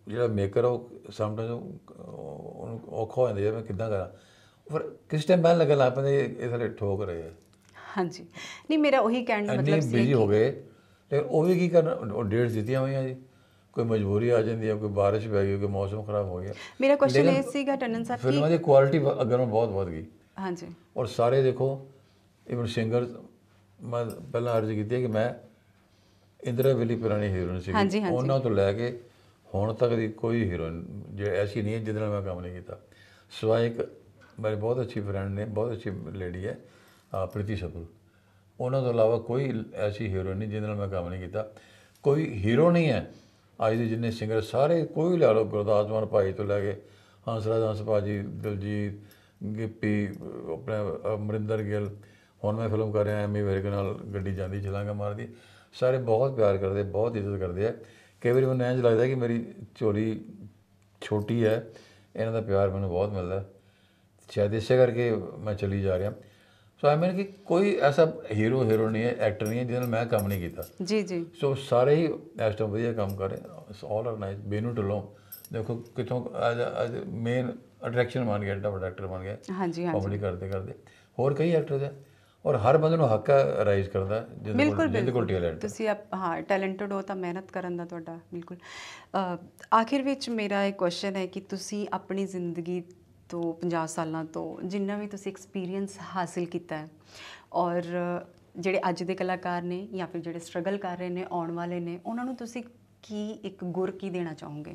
ਜਿਹੜਾ ਮੇਕਰ ਉਹ ਸਮਟਾਈਮ ਉਹਨੂੰ ਔਖਾ ਹੋ ਜਾਂਦਾ ਮੈਂ ਕਿੱਦਾਂ ਕਰਾਂ ਪਰ ਕਿਸ ਟਾਈਮ ਮੈਂ ਲੱਗਾ ਲਾਪਨ ਇਹ ਸਾਰੇ ਠੋਕ ਰਹੇ ਆ ਹਾਂਜੀ ਨਹੀਂ ਮੇਰਾ ਉਹੀ ਕਹਿਣ ਦਾ ਮਤਲਬ ਸੀ ਕਿ ਬਿਜ਼ੀ ਹੋ ਗਏ ਤੇ ਉਹ ਵੀ ਕੀ ਕਰਨ ਉਹ ਡੇਟਸ ਦਿੱਤੀਆਂ ਹੋਈਆਂ ਜੀ ਕੋਈ ਮਜਬੂਰੀ ਆ ਜਾਂਦੀ ਹੈ ਕੋਈ بارش ਪੈ ਗਈ ਕੋਈ ਮੌਸਮ ਖਰਾਬ ਹੋ ਗਿਆ ਮੇਰਾ ਕੁਐਸਚਨ ਇਹ ਸੀਗਾ ਟੰਡਨ ਸਾਹਿਬ ਕਿ ਫਿਲਮਾਂ ਦੀ ਕੁਆਲਿਟੀ ਅਗਰੋਂ ਬਹੁਤ ਵੱਧ ਗਈ ਹਾਂਜੀ ਔਰ ਸਾਰੇ ਦੇਖੋ ਇਵਨ ਸਿੰਗਰ ਮੈਂ ਪਹਿਲਾਂ ਅਰਜ਼ ਕੀਤੀ ਕਿ ਮੈਂ ਇੰਦਰਾ ਵਿਲੀ ਪੁਰਾਣੀ ਹੀਰੋਇਨ ਸੀ ਉਹਨਾਂ ਤੋਂ ਲੈ ਕੇ ਹੁਣ ਤੱਕ ਦੀ ਕੋਈ ਹੀਰੋਇਨ ਜੇ ਐਸੀ ਨਹੀਂ ਹੈ ਜਿਹਦੇ ਨਾਲ ਮੈਂ ਕੰਮ ਨਹੀਂ ਕੀਤਾ ਸਵਾਇ ਇੱਕ ਮੇਰੇ ਬਹੁਤ ਅੱਛੀ ਫਰੈਂਡ ਨੇ ਬਹੁਤ ਅੱਛੀ ਲੇਡੀ ਹੈ ਪ੍ਰੀਤੀ ਸਪੂਰ ਉਹਨਾਂ ਤੋਂ ਇਲਾਵਾ ਕੋਈ ਐਸੀ ਹੀਰੋਇਨ ਨਹੀਂ ਜਿਹਦੇ ਨਾਲ ਮੈਂ ਕੰਮ ਨਹੀਂ ਕੀਤਾ ਕੋਈ ਹੀਰੋ ਨਹੀਂ ਹੈ ਅੱਜ ਦੇ ਜਿੰਨੇ ਸਿੰਗਰ ਸਾਰੇ ਕੋਈ ਲੈ ਲਓ ਗੁਰਦਾਸ ਮਾਨ ਭਾਈ ਤੋਂ ਲੈ ਕੇ ਹੰਸਰਾ ਹੰਸ ਭਾਜੀ ਦਿਲਜੀਤ ਗਿੱਪੀ ਆਪਣੇ ਅਮਰਿੰਦਰ ਗਿੱਲ ਹੁਣ ਮੈਂ ਫਿਲਮ ਕਰ ਰਿਹਾ ਐਮੀ ਵਰਗ ਨਾਲ ਗੱਡੀ ਜਾਂਦੀ ਚਲਾਂਗਾ ਮਾਰਦੀ ਸਾਰੇ ਬਹੁਤ ਪਿਆਰ ਕਰਦੇ ਬਹੁਤ ਇੱਜ਼ਤ ਕਰਦੇ ਆ ਕਈ ਵਾਰੀ ਮੈਨੂੰ ਇੰਜ ਲੱਗਦਾ ਕਿ ਮੇਰੀ ਝੋਲੀ ਛੋਟੀ ਹੈ ਇਹਨਾਂ ਦਾ ਪਿਆਰ ਮੈਨੂੰ ਬਹੁਤ ਮਿਲਦਾ ਸ਼ਾਇਦ ਇਸੇ ਕਰਕੇ ਮੈਂ ਚਲੀ ਜਾ ਰਿਹਾ ਸੋ ਆਈ ਮੀਨ ਕਿ ਕੋਈ ਐਸਾ ਹੀਰੋ ਹੀਰੋ ਨਹੀਂ ਹੈ ਐਕਟਰ ਨਹੀਂ ਹੈ ਜਿਹਦੇ ਨਾਲ ਮੈਂ ਕੰਮ ਨਹੀਂ ਕੀਤਾ ਜੀ ਜੀ ਸੋ ਸਾਰੇ ਹੀ ਇਸ ਵਧੀਆ ਕੰਮ ਕਰ ਰਹੇ ਇਟਸ ਆਲ ਆਰਗੇਨਾਈਜ਼ ਬੇਨੂ ਢਲੋਂ ਦੇਖੋ ਕਿਥੋਂ ਅੱਜ ਮੇਨ ਅਟਰੈਕਸ਼ਨ ਬਣ ਗਿਆ ਐਡਾ ਐਕਟਰ ਬਣ ਗਿਆ ਹਾਂਜੀ ਹਾਂਜੀ ਪਬਲਿਕ ਕਰਦੇ ਕਰਦੇ ਹੋਰ ਕਈ ਐਕਟਰਸ ਦੇ ਔਰ ਹਰ ਬੰਦੇ ਨੂੰ ਹੱਕ ਰਾਈਜ਼ ਕਰਦਾ ਜਿਹਦੇ ਕੋਲ ਟੈਲੈਂਟ ਤੁਸੀਂ ਆਪ ਹਾਂ ਟੈਲੈਂਟਡ ਹੋ ਤਾਂ ਮਿਹਨਤ ਕਰਨ ਦਾ ਤੁਹਾਡਾ ਬਿਲਕੁਲ ਆਖਿਰ ਵਿੱਚ ਮੇਰਾ ਇਹ ਕੁਐਸਚਨ ਹੈ ਕਿ ਤੁਸੀਂ ਆਪਣੀ ਜ਼ਿੰਦਗੀ ਤੋਂ 50 ਸਾਲਾਂ ਤੋਂ ਜਿੰਨਾ ਵੀ ਤੁਸੀਂ ਐਕਸਪੀਰੀਅੰਸ ਹਾਸਲ ਕੀਤਾ ਹੈ ਔਰ ਜਿਹੜੇ ਅੱਜ ਦੇ ਕਲਾਕਾਰ ਨੇ ਜਾਂ ਫਿਰ ਜਿਹੜੇ ਸਟਰਗਲ ਕਰ ਰਹੇ ਨੇ ਆਉਣ ਵਾਲੇ ਨੇ ਉਹਨਾਂ ਨੂੰ ਤੁਸੀਂ ਕੀ ਇੱਕ ਗੁਰ ਕੀ ਦੇਣਾ ਚਾਹੋਗੇ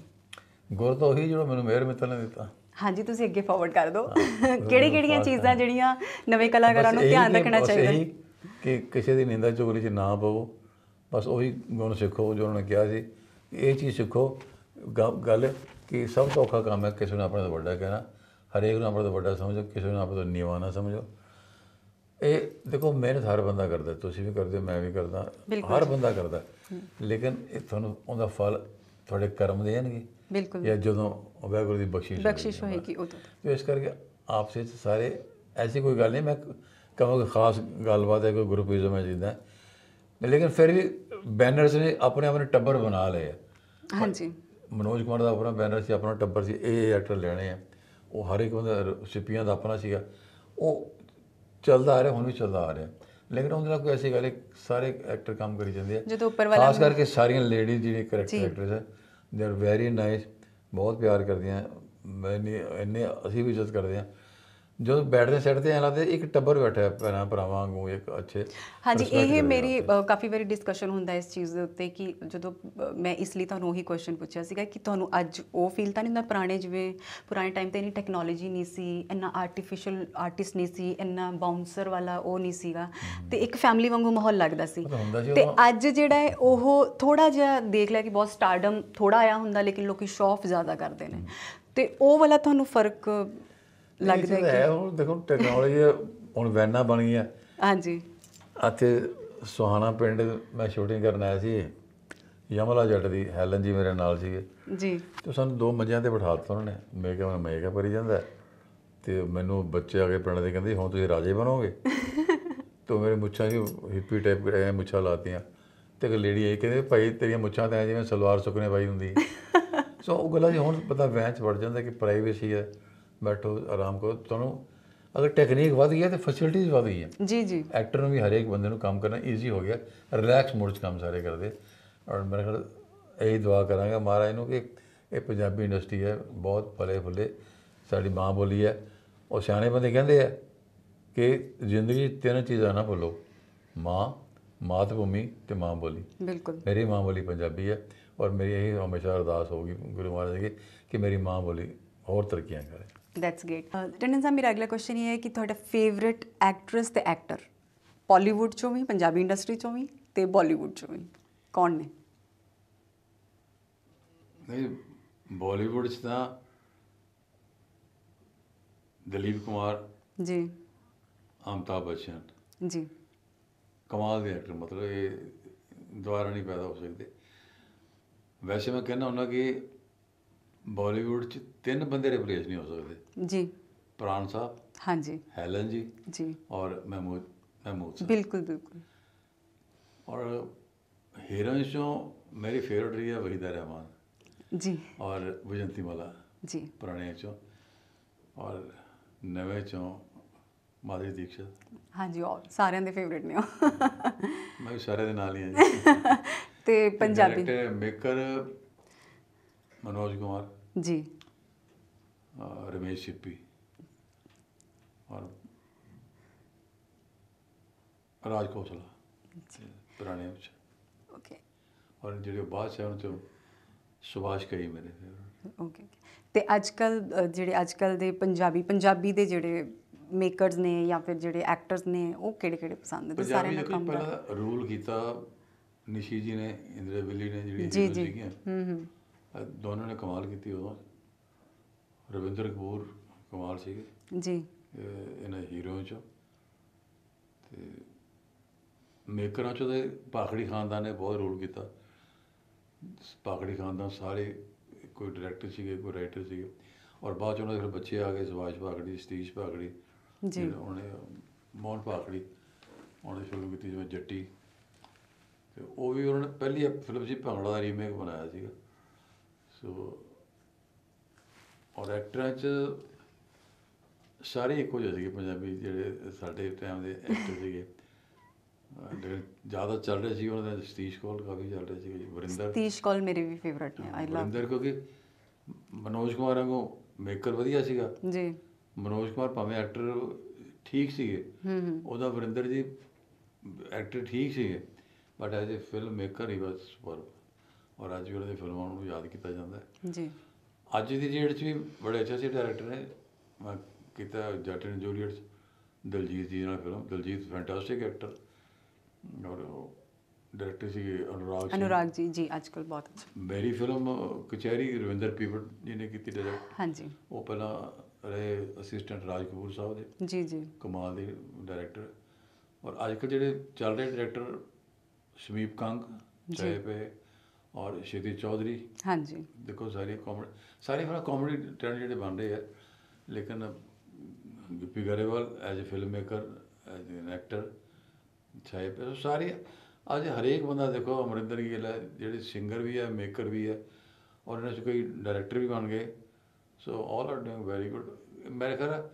ਗੁਰ ਤਾਂ ਉਹੀ ਜਿਹੜਾ ਮੈਨੂੰ ਮੇਰ ਮਿੱਤਰ ਨੇ ਦਿੱਤਾ ਹਾਂਜੀ ਤੁਸੀਂ ਅੱਗੇ ਫਾਰਵਰਡ ਕਰ ਦਿਓ ਕਿਹੜੀ ਕਿਹੜੀਆਂ ਚੀਜ਼ਾਂ ਜਿਹੜੀਆਂ ਨਵੇਂ ਕਲਾਕਾਰਾਂ ਨੂੰ ਧਿਆਨ ਰੱਖਣਾ ਚਾਹੀਦਾ ਹੈ ਕਿ ਕਿਸੇ ਦੀ ਨਿੰਦਾ ਚੁਗਲੀ 'ਚ ਨਾ ਪਵੋ ਬਸ ਉਹੀ ਗੁਣ ਸਿੱਖੋ ਜੋ ਉਹਨਾਂ ਨੇ ਕਿਹਾ ਸੀ ਇਹ ਚੀਜ਼ ਸਿੱਖੋ ਗੱਲ ਕਿ ਸਭ ਤੋਂ ਔਖਾ ਕੰਮ ਹੈ ਕਿਸੇ ਨੂੰ ਆਪਣੇ ਤੋਂ ਵੱਡਾ ਕਹਿਣਾ ਹਰੇਕ ਨੂੰ ਆਪਣਾ ਵੱਡਾ ਸਮਝੋ ਕਿਸੇ ਨੂੰ ਆਪਣਾ ਨੀਵਾ ਨਾ ਸਮਝੋ ਇਹ ਦੇਖੋ ਮਿਹਨਤ ਹਰ ਬੰਦਾ ਕਰਦਾ ਤੁਸੀਂ ਵੀ ਕਰਦੇ ਮੈਂ ਵੀ ਕਰਦਾ ਹਰ ਬੰਦਾ ਕਰਦਾ ਲੇਕਿਨ ਇਹ ਤੁਹਾਨੂੰ ਉਹਦਾ ਫਲ ਤੁਹਾਡੇ ਕਰਮ ਦੇ ਹਨਗੇ ਬਿਲਕੁਲ ਜਾਂ ਜਦੋਂ ਵੈਗੁਰੂ ਦੀ ਬਖਸ਼ਿਸ਼ ਬਖਸ਼ਿਸ਼ ਹੋਏਗੀ ਉਦੋਂ ਤੇ ਇਸ ਕਰਕੇ ਆਪਸੇ ਸਾਰੇ ਐਸੀ ਕੋਈ ਗੱਲ ਨਹੀਂ ਮੈਂ ਕਹਾਂ ਕੋਈ ਖਾਸ ਗੱਲਬਾਤ ਹੈ ਕੋਈ ਇਜ਼ਮ ਹੈ ਜਿੱਦਾਂ ਲੇਕਿਨ ਫਿਰ ਵੀ ਬੈਨਰਸ ਨੇ ਆਪਣੇ ਆਪਣੇ ਟੱਬਰ ਬਣਾ ਲਏ ਹਾਂਜੀ ਮਨੋਜ ਕੁਮਾਰ ਦਾ ਆਪਣਾ ਬੈਨਰ ਸੀ ਆਪਣਾ ਟੱਬਰ ਸੀ ਇਹ ਐਕਟਰ ਲੈਣੇ ਆ ਉਹ ਹਰ ਇੱਕ ਬੰਦਾ ਸਿਪੀਆਂ ਦਾ ਆਪਣਾ ਸੀਗਾ ਉਹ ਚੱਲਦਾ ਆ ਰਿਹਾ ਹੁਣ ਵੀ ਚੱਲਦਾ ਆ ਰਿਹਾ ਲੇਕਿਨ ਉਹਦੇ ਨਾਲ ਕੋਈ ਐਸੀ ਗੱਲ ਸਾਰੇ ਐਕਟਰ ਕੰਮ ਕਰੀ ਜਾਂਦੇ ਆ ਜਦੋਂ ਉੱਪਰ ਵਾਲਾ ਖਾਸ ਕਰਕੇ ਸਾਰੀਆਂ ਲੇਡੀਜ਼ ਜਿਹੜੇ ਕੈਰੈਕਟਰ ਐਕਟਰਸ ਆ ਦੇ ਆਰ ਵੈਰੀ ਨਾਈਸ ਬਹੁਤ ਪਿਆਰ ਕਰਦੀਆਂ ਮੈਨੇ ਇੰਨੇ ਅਸੀਂ ਵੀ ਇੱਜ਼ਤ ਕਰਦੇ ਆ ਜੋ ਬੈਠਦੇ ਸਾਈਡ ਤੇ ਐ ਇੱਕ ਟੱਬਰ ਬੈਠਾ ਪੈਣਾ ਭਰਾਵਾਂ ਵਾਂਗੂ ਇੱਕ ਅੱਛੇ ਹਾਂਜੀ ਇਹ ਮੇਰੀ ਕਾਫੀ ਵਾਰੀ ਡਿਸਕਸ਼ਨ ਹੁੰਦਾ ਇਸ ਚੀਜ਼ ਦੇ ਉੱਤੇ ਕਿ ਜਦੋਂ ਮੈਂ ਇਸ ਲਈ ਤੁਹਾਨੂੰ ਉਹੀ ਕੁਐਸਚਨ ਪੁੱਛਿਆ ਸੀਗਾ ਕਿ ਤੁਹਾਨੂੰ ਅੱਜ ਉਹ ਫੀਲ ਤਾਂ ਨਹੀਂ ਹੁੰਦਾ ਪੁਰਾਣੇ ਜਿਵੇਂ ਪੁਰਾਣੇ ਟਾਈਮ ਤੇ ਇਨੀ ਟੈਕਨੋਲੋਜੀ ਨਹੀਂ ਸੀ ਇੰਨਾ ਆਰਟੀਫੀਸ਼ੀਅਲ ਆਰਟਿਸਟ ਨਹੀਂ ਸੀ ਇੰਨਾ ਬਾਉਂਸਰ ਵਾਲਾ ਉਹ ਨਹੀਂ ਸੀਗਾ ਤੇ ਇੱਕ ਫੈਮਿਲੀ ਵਾਂਗੂ ਮਾਹੌਲ ਲੱਗਦਾ ਸੀ ਤੇ ਅੱਜ ਜਿਹੜਾ ਹੈ ਉਹ ਥੋੜਾ ਜਿਹਾ ਦੇਖ ਲਿਆ ਕਿ ਬਹੁਤ ਸਟਾਰਡਮ ਥੋੜਾ ਆਇਆ ਹੁੰਦਾ ਲੇਕਿਨ ਲੋਕੀ ਸ਼ੌਫ ਜ਼ਿਆਦਾ ਕਰਦੇ ਨੇ ਤੇ ਉਹ ਵਾਲਾ ਤੁਹਾਨੂੰ ਫਰਕ ਲੱਗਦਾ ਹੈ ਕਿ ਹੁਣ ਦੇਖੋ ਟੈਕਨੋਲੋਜੀ ਹੁਣ ਵੈਨਾ ਬਣ ਆ ਹਾਂਜੀ ਇੱਥੇ ਸੁਹਾਣਾ ਪਿੰਡ ਮੈਂ ਸ਼ੂਟਿੰਗ ਕਰਨ ਆਇਆ ਸੀ ਯਮਲਾ ਜੱਟ ਦੀ ਹੈਲਨ ਜੀ ਮੇਰੇ ਨਾਲ ਸੀਗੇ ਜੀ ਤੇ ਸਾਨੂੰ ਦੋ ਮੰਜਿਆਂ ਤੇ ਬਿਠਾ ਦਿੱਤਾ ਉਹਨਾਂ ਨੇ ਮੈਂ ਕਿਹਾ ਮੈਂ ਕਿਹਾ ਪਰੀ ਜਾਂਦਾ ਤੇ ਮੈਨੂੰ ਬੱਚੇ ਆ ਕੇ ਪਿੰਡ ਦੇ ਕਹਿੰਦੇ ਹੁਣ ਤੁਸੀਂ ਰਾਜੇ ਬਣੋਗੇ ਤੋ ਮੇਰੇ ਮੁੱਛਾਂ ਜੀ ਹਿੱਪੀ ਟਾਈਪ ਐ ਮੁੱਛਾਂ ਲਾਤੀਆਂ ਤੇ ਇੱਕ ਲੇਡੀ ਆਈ ਕਹਿੰਦੇ ਭਾਈ ਤੇਰੀਆਂ ਮੁੱਛਾਂ ਤਾਂ ਜਿਵੇਂ ਸਲਵਾਰ ਸੁਕਨੇ ਪਾਈ ਹੁੰਦੀ ਸੋ ਉਹ ਗੱਲਾਂ ਜੀ ਹੁਣ ਪਤਾ ਵੈਂਚ ਵੜ ਜਾਂਦਾ ਕਿ ਪ੍ਰਾਈਵੇਸੀ ਹੈ ਬੈਠੋ ਆਰਾਮ ਕਰੋ ਤੁਹਾਨੂੰ ਅਗਰ ਟੈਕਨੀਕ ਵਧ ਗਈ ਹੈ ਤੇ ਫੈਸਿਲਿਟੀਜ਼ ਵਧ ਗਈਆਂ ਜੀ ਜੀ ਐਕਟਰ ਨੂੰ ਵੀ ਹਰੇਕ ਬੰਦੇ ਨੂੰ ਕੰਮ ਕਰਨਾ ਈਜ਼ੀ ਹੋ ਗਿਆ ਰਿਲੈਕਸ ਮੋਡ 'ਚ ਕੰਮ ਸਾਰੇ ਕਰਦੇ ਔਰ ਮੇਰੇ ਖਿਆਲ ਇਹੀ ਦੁਆ ਕਰਾਂਗਾ ਮਹਾਰਾਜ ਨੂੰ ਕਿ ਇਹ ਪੰਜਾਬੀ ਇੰਡਸਟਰੀ ਹੈ ਬਹੁਤ ਭਲੇ ਭਲੇ ਸਾਡੀ ਮਾਂ ਬੋਲੀ ਹੈ ਉਹ ਸਿਆਣੇ ਬੰਦੇ ਕਹਿੰਦੇ ਆ ਕਿ ਜ਼ਿੰਦਗੀ ਤਿੰਨ ਚੀਜ਼ਾਂ ਨਾ ਭੁੱਲੋ ਮਾਂ ਮਾਤ ਭੂਮੀ ਤੇ ਮਾਂ ਬੋਲੀ ਬਿਲਕੁਲ ਮੇਰੀ ਮਾਂ ਬੋਲੀ ਪੰਜਾਬੀ ਹੈ ਔਰ ਮੇਰੀ ਇਹ ਹਮੇਸ਼ਾ ਅਰਦਾਸ ਹੋਗੀ ਗੁਰੂ ਮਹਾਰਾਜ ਜੀ ਕਿ ਮੇਰੀ ਮਾਂ ਬੋਲੀ ਹੋਰ ਤਰੱਕੀਆਂ ਕਰੇ ਦੈਟਸ ਗ੍ਰੇਟ टंडन ਸਾਹਿਬ ਮੇਰਾ ਅਗਲਾ ਕੁਐਸਚਨ ਇਹ ਹੈ ਕਿ ਤੁਹਾਡਾ ਫੇਵਰਿਟ ਐਕਟ੍ਰੈਸ ਤੇ ਐਕਟਰ ਪਾਲੀਵੁੱਡ ਚੋਂ ਵੀ ਪੰਜਾਬੀ ਇੰਡਸਟਰੀ ਚੋਂ ਵੀ ਤੇ ਬਾਲੀਵੁੱਡ ਚੋਂ ਵੀ ਕੌਣ ਨੇ ਨਹੀਂ ਬਾਲੀਵੁੱਡ 'ਚ ਤਾਂ ਦਲੀਪ ਕੁਮਾਰ ਜੀ ਅਮਤਾ ਬਚਨ ਜੀ ਕਮਾਲ ਦੇ ਐਕਟਰ ਮਤਲਬ ਇਹ ਦੁਆਰਾ ਨਹੀਂ ਪੈਦਾ ਹੋ ਸਕਦੇ ਵੈਸੇ ਮੈਂ ਕਹਿੰਦਾ ਹੁੰਦਾ ਕਿ ਬਾਲੀਵੁੱਡ 'ਚ ਤਿੰਨ ਬੰਦੇ ਰਿਪਲੇਸ ਨਹੀਂ ਹੋ ਸਕਦੇ ਜੀ ਪ੍ਰਾਨ ਸਾਹਿਬ ਹਾਂਜੀ ਹੈਲਨ ਜੀ ਜੀ ਔਰ ਮਹਿਮੂਦ ਮਹਿਮੂਦ ਸਾਹਿਬ ਬਿਲਕੁਲ ਬਿਲਕੁਲ ਔਰ ਹੀਰੋਇਨ ਸ਼ੋ ਮੇਰੀ ਫੇਵਰਟ ਰਹੀ ਹੈ ਵਹੀਦਾ ਰਹਿਮਾਨ ਜੀ ਔਰ ਬੁਜੰਤੀ ਮਾਲਾ ਜੀ ਪੁਰਾਣੇ ਚੋਂ ਔਰ ਨਵੇਂ ਚੋਂ ਮਾਧੁਰੀ ਦੀਕਸ਼ਾ ਹਾਂਜੀ ਔਰ ਸਾਰਿਆਂ ਦੇ ਫੇਵਰਟ ਨੇ ਉਹ ਮੈਂ ਵੀ ਸਾਰਿਆਂ ਦੇ ਨਾਲ ਹੀ ਹਾਂ ਜੀ ਤੇ ਪੰਜਾਬੀ ਮੇਕਰ ਮਨੋਜ ਕੁਮਾਰ जी रमेश सिप्पी और ਰਾਜ ਕੌਸਲਾ ਪੁਰਾਣੇ ਵਿੱਚ ਓਕੇ ਔਰ ਜਿਹੜੇ ਬਾਅਦ ਚ ਉਹਨਾਂ ਚੋਂ ਸੁਭਾਸ਼ ਕਈ ਮੇਰੇ ਓਕੇ ਤੇ ਅੱਜ ਕੱਲ ਜਿਹੜੇ ਅੱਜ ਕੱਲ ਦੇ ਪੰਜਾਬੀ ਪੰਜਾਬੀ ਦੇ ਜਿਹੜੇ ਮੇਕਰਸ ਨੇ ਜਾਂ ਫਿਰ ਜਿਹੜੇ ਐਕਟਰਸ ਨੇ ਉਹ ਕਿਹੜੇ ਕਿਹੜੇ ਪਸੰਦ ਦੇ ਸਾਰੇ ਨੇ ਕੰਮ ਪਹਿਲਾਂ ਰੂਲ ਕੀਤਾ ਨਿਸ਼ੀ ਜੀ ਨੇ ਇੰਦਰਾ ਬਿੱਲੀ ਨੇ ਜਿਹੜੀ ਜੀ ਜੀ ਹੂੰ ਹੂੰ ਦੋਨੋਂ ਨੇ ਕਮਾਲ ਕੀਤੀ ਉਹ ਰਵਿੰਦਰ ਕਪੂਰ ਕਮਾਲ ਸੀਗੇ ਜੀ ਇਹਨਾਂ ਹੀਰੋਆਂ ਚ ਤੇ ਮੇਕਰਾਂ ਚ ਤੇ ਪਾਖੜੀ ਖਾਨਦਾਨ ਨੇ ਬਹੁਤ ਰੋਲ ਕੀਤਾ ਪਾਖੜੀ ਖਾਨਦਾਨ ਸਾਰੇ ਕੋਈ ਡਾਇਰੈਕਟਰ ਸੀਗੇ ਕੋਈ ਰਾਈਟਰ ਸੀਗੇ ਔਰ ਬਾਅਦ ਚ ਉਹਨਾਂ ਦੇ ਬੱਚੇ ਆ ਗਏ ਸਵਾਜ ਪਾਖੜੀ ਸਤੀਸ਼ ਪਾਖੜੀ ਜੀ ਉਹਨੇ ਮੋਹਨ ਪਾਖੜੀ ਉਹਨੇ ਸ਼ੁਰੂ ਕੀਤੀ ਜਿਵੇਂ ਜੱਟੀ ਤੇ ਉਹ ਵੀ ਉਹਨਾਂ ਨੇ ਪਹਿਲੀ ਫਿਲਮ ਜੀ ਭੰਗੜਾ ਰੀਮੇਕ ਬਣਾਇਆ ਸੀਗਾ ਸੋ ਔਰ ਐਕਟਰਾਂ 'ਚ ਸਾਰੇ ਇੱਕੋ ਜਿਹੇ ਸੀਗੇ ਪੰਜਾਬੀ ਜਿਹੜੇ ਸਾਡੇ ਟਾਈਮ ਦੇ ਐਕਟਰ ਸੀਗੇ ਜਿਹੜੇ ਜ਼ਿਆਦਾ ਚੱਲ ਰਹੇ ਸੀ ਉਹਨਾਂ ਦੇ ਸਤੀਸ਼ ਕੋਲ ਕਾਫੀ ਚੱਲ ਰਹੇ ਸੀ ਵਰਿੰਦਰ ਸਤੀਸ਼ ਕੋਲ ਮੇਰੇ ਵੀ ਫੇਵਰਟ ਨੇ ਆਈ ਲਵ ਵਰਿੰਦਰ ਕਿਉਂਕਿ ਮਨੋਜ ਕੁਮਾਰ ਵਾਂਗੂ ਮੇਕਰ ਵਧੀਆ ਸੀਗਾ ਜੀ ਮਨੋਜ ਕੁਮਾਰ ਭਾਵੇਂ ਐਕਟਰ ਠੀਕ ਸੀਗੇ ਹੂੰ ਉਹਦਾ ਵਰਿੰਦਰ ਜੀ ਐਕਟਰ ਠੀਕ ਸੀਗੇ but as a film maker he was superb ਔਰ ਅੱਜ ਵੀ ਉਹਦੇ ਫਿਲਮਾਂ ਨੂੰ ਯਾਦ ਕੀਤਾ ਜਾਂਦਾ ਹੈ ਜੀ ਅੱਜ ਦੀ ਡੇਟ 'ਚ ਵੀ ਬੜੇ ਅੱਛੇ ਅੱਛੇ ਡਾਇਰੈਕਟਰ ਨੇ ਮੈਂ ਕੀਤਾ ਜੱਟ ਐਂਡ ਜੂਲੀਅਟ ਦਲਜੀਤ ਜੀ ਨਾਲ ਫਿਲਮ ਦਲਜੀਤ ਫੈਂਟਾਸਟਿਕ ਐਕਟਰ ਔਰ ਡਾਇਰੈਕਟਰ ਸੀ ਅਨੁਰਾਗ ਅਨੁਰਾਗ ਜੀ ਜੀ ਅੱਜ ਕੱਲ ਬਹੁਤ ਅੱਛਾ ਮੇਰੀ ਫਿਲਮ ਕਚਹਿਰੀ ਰਵਿੰਦਰ ਪੀਪਲ ਜੀ ਨੇ ਕੀਤੀ ਡਾਇਰੈਕਟ ਹਾਂਜੀ ਉਹ ਪਹਿਲਾਂ ਰਹੇ ਅਸਿਸਟੈਂਟ ਰਾਜ ਕਪੂਰ ਸਾਹਿਬ ਦੇ ਜੀ ਜੀ ਕਮਾਲ ਦੇ ਡਾਇਰੈਕਟਰ ਔਰ ਅੱਜ ਕੱਲ ਜਿਹੜੇ ਚੱਲ ਰਹੇ ਡਾਇਰੈਕਟਰ ਸ਼ਮੀਪ ਕੰਗ ਚਾਹੇ ਪੇ ਔਰ ਸ਼੍ਰੀ ਚੌਧਰੀ ਹਾਂਜੀ ਦੇਖੋ ਸਾਰੇ ਕਾਮੇਡੀ ਸਾਰੇ ਫਿਰ ਕਾਮੇਡੀ ਟੈਲੈਂਟ ਜਿਹੜੇ ਬਣ ਰਹੇ ਆ ਲੇਕਿਨ Gippy Grewal as a film maker as an actor ਛਾਏ ਪਰ ਸਾਰੇ ਅੱਜ ਹਰੇਕ ਬੰਦਾ ਦੇਖੋ ਅਮਰਿੰਦਰ ਗਿੱਲ ਹੈ ਜਿਹੜੇ ਸਿੰਗਰ ਵੀ ਹੈ ਮੇਕਰ ਵੀ ਹੈ ਔਰ ਇਹਨਾਂ 'ਚ ਕੋਈ ਡਾਇਰੈਕਟਰ ਵੀ ਬਣ ਗਏ so all are doing very good ਮੇਰੇ ਖਿਆਲ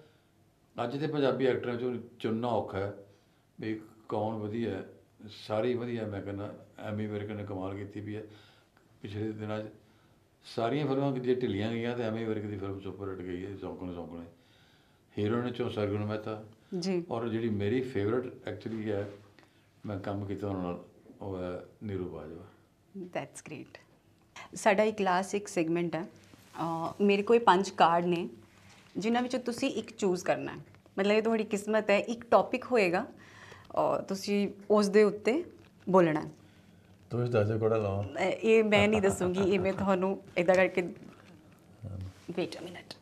ਅੱਜ ਦੇ ਪੰਜਾਬੀ ਐਕਟਰਾਂ 'ਚੋਂ ਚੁਣਨਾ ਔਖਾ ਹੈ ਵੀ ਕੌਣ ਵਧੀਆ ਹੈ ਸਾਰੀ ਵਧੀਆ ਮੈਂ ਕਹਿੰਦਾ ਐਮੀ ਵਿਰਕ ਨੇ ਕਮਾਲ ਕੀਤੀ ਵੀ ਹੈ ਪਿਛਲੇ ਦਿਨਾਂ 'ਚ ਸਾਰੀਆਂ ਫਿਲਮਾਂ ਜੇ ਢਿੱਲੀਆਂ ਗਈਆਂ ਤੇ ਐਮੀ ਵਿਰਕ ਦੀ ਫਿਲਮ ਸੁਪਰ ਹਿੱਟ ਗਈ ਹੈ ਸੌਂਕਣ ਹੀਰੋ ਹੀਰੋਇਨ ਚੋਂ ਸਰਗੁਣ ਮਹਿਤਾ ਜੀ ਔਰ ਜਿਹੜੀ ਮੇਰੀ ਫੇਵਰਿਟ ਐਕਚੁਅਲੀ ਹੈ ਮੈਂ ਕੰਮ ਕੀਤਾ ਉਹਨਾਂ ਨਾਲ ਉਹ ਹੈ ਨੀਰੂ ਬਾਜਵਾ ਦੈਟਸ ਗ੍ਰੇਟ ਸਾਡਾ ਇੱਕ ਲਾਸਟ ਇੱਕ ਸੈਗਮੈਂਟ ਹੈ ਮੇਰੇ ਕੋਈ ਪੰਜ ਕਾਰਡ ਨੇ ਜਿਨ੍ਹਾਂ ਵਿੱਚੋਂ ਤੁਸੀਂ ਇੱਕ ਚੂਜ਼ ਕਰਨਾ ਹੈ ਮਤਲਬ ਇਹ ਤੁਹਾਡੀ ਕਿਸਮਤ ਹੈ ਇੱਕ ਟੌਪਿਕ ਹੋਏਗਾ ਤੁਸੀਂ ਉਸ ਦੇ ਉੱਤੇ ਬੋਲਣਾ ਤੁਸੀਂ ਦੱਸੋ ਕੋੜਾ ਲਾਓ ਇਹ ਮੈਂ ਨਹੀਂ ਦੱਸੂਗੀ ਇਹ ਮੈਂ ਤੁਹਾਨੂੰ ਇਦਾਂ ਕਰਕੇ ਵੇਟ ਅ ਮਿੰਟ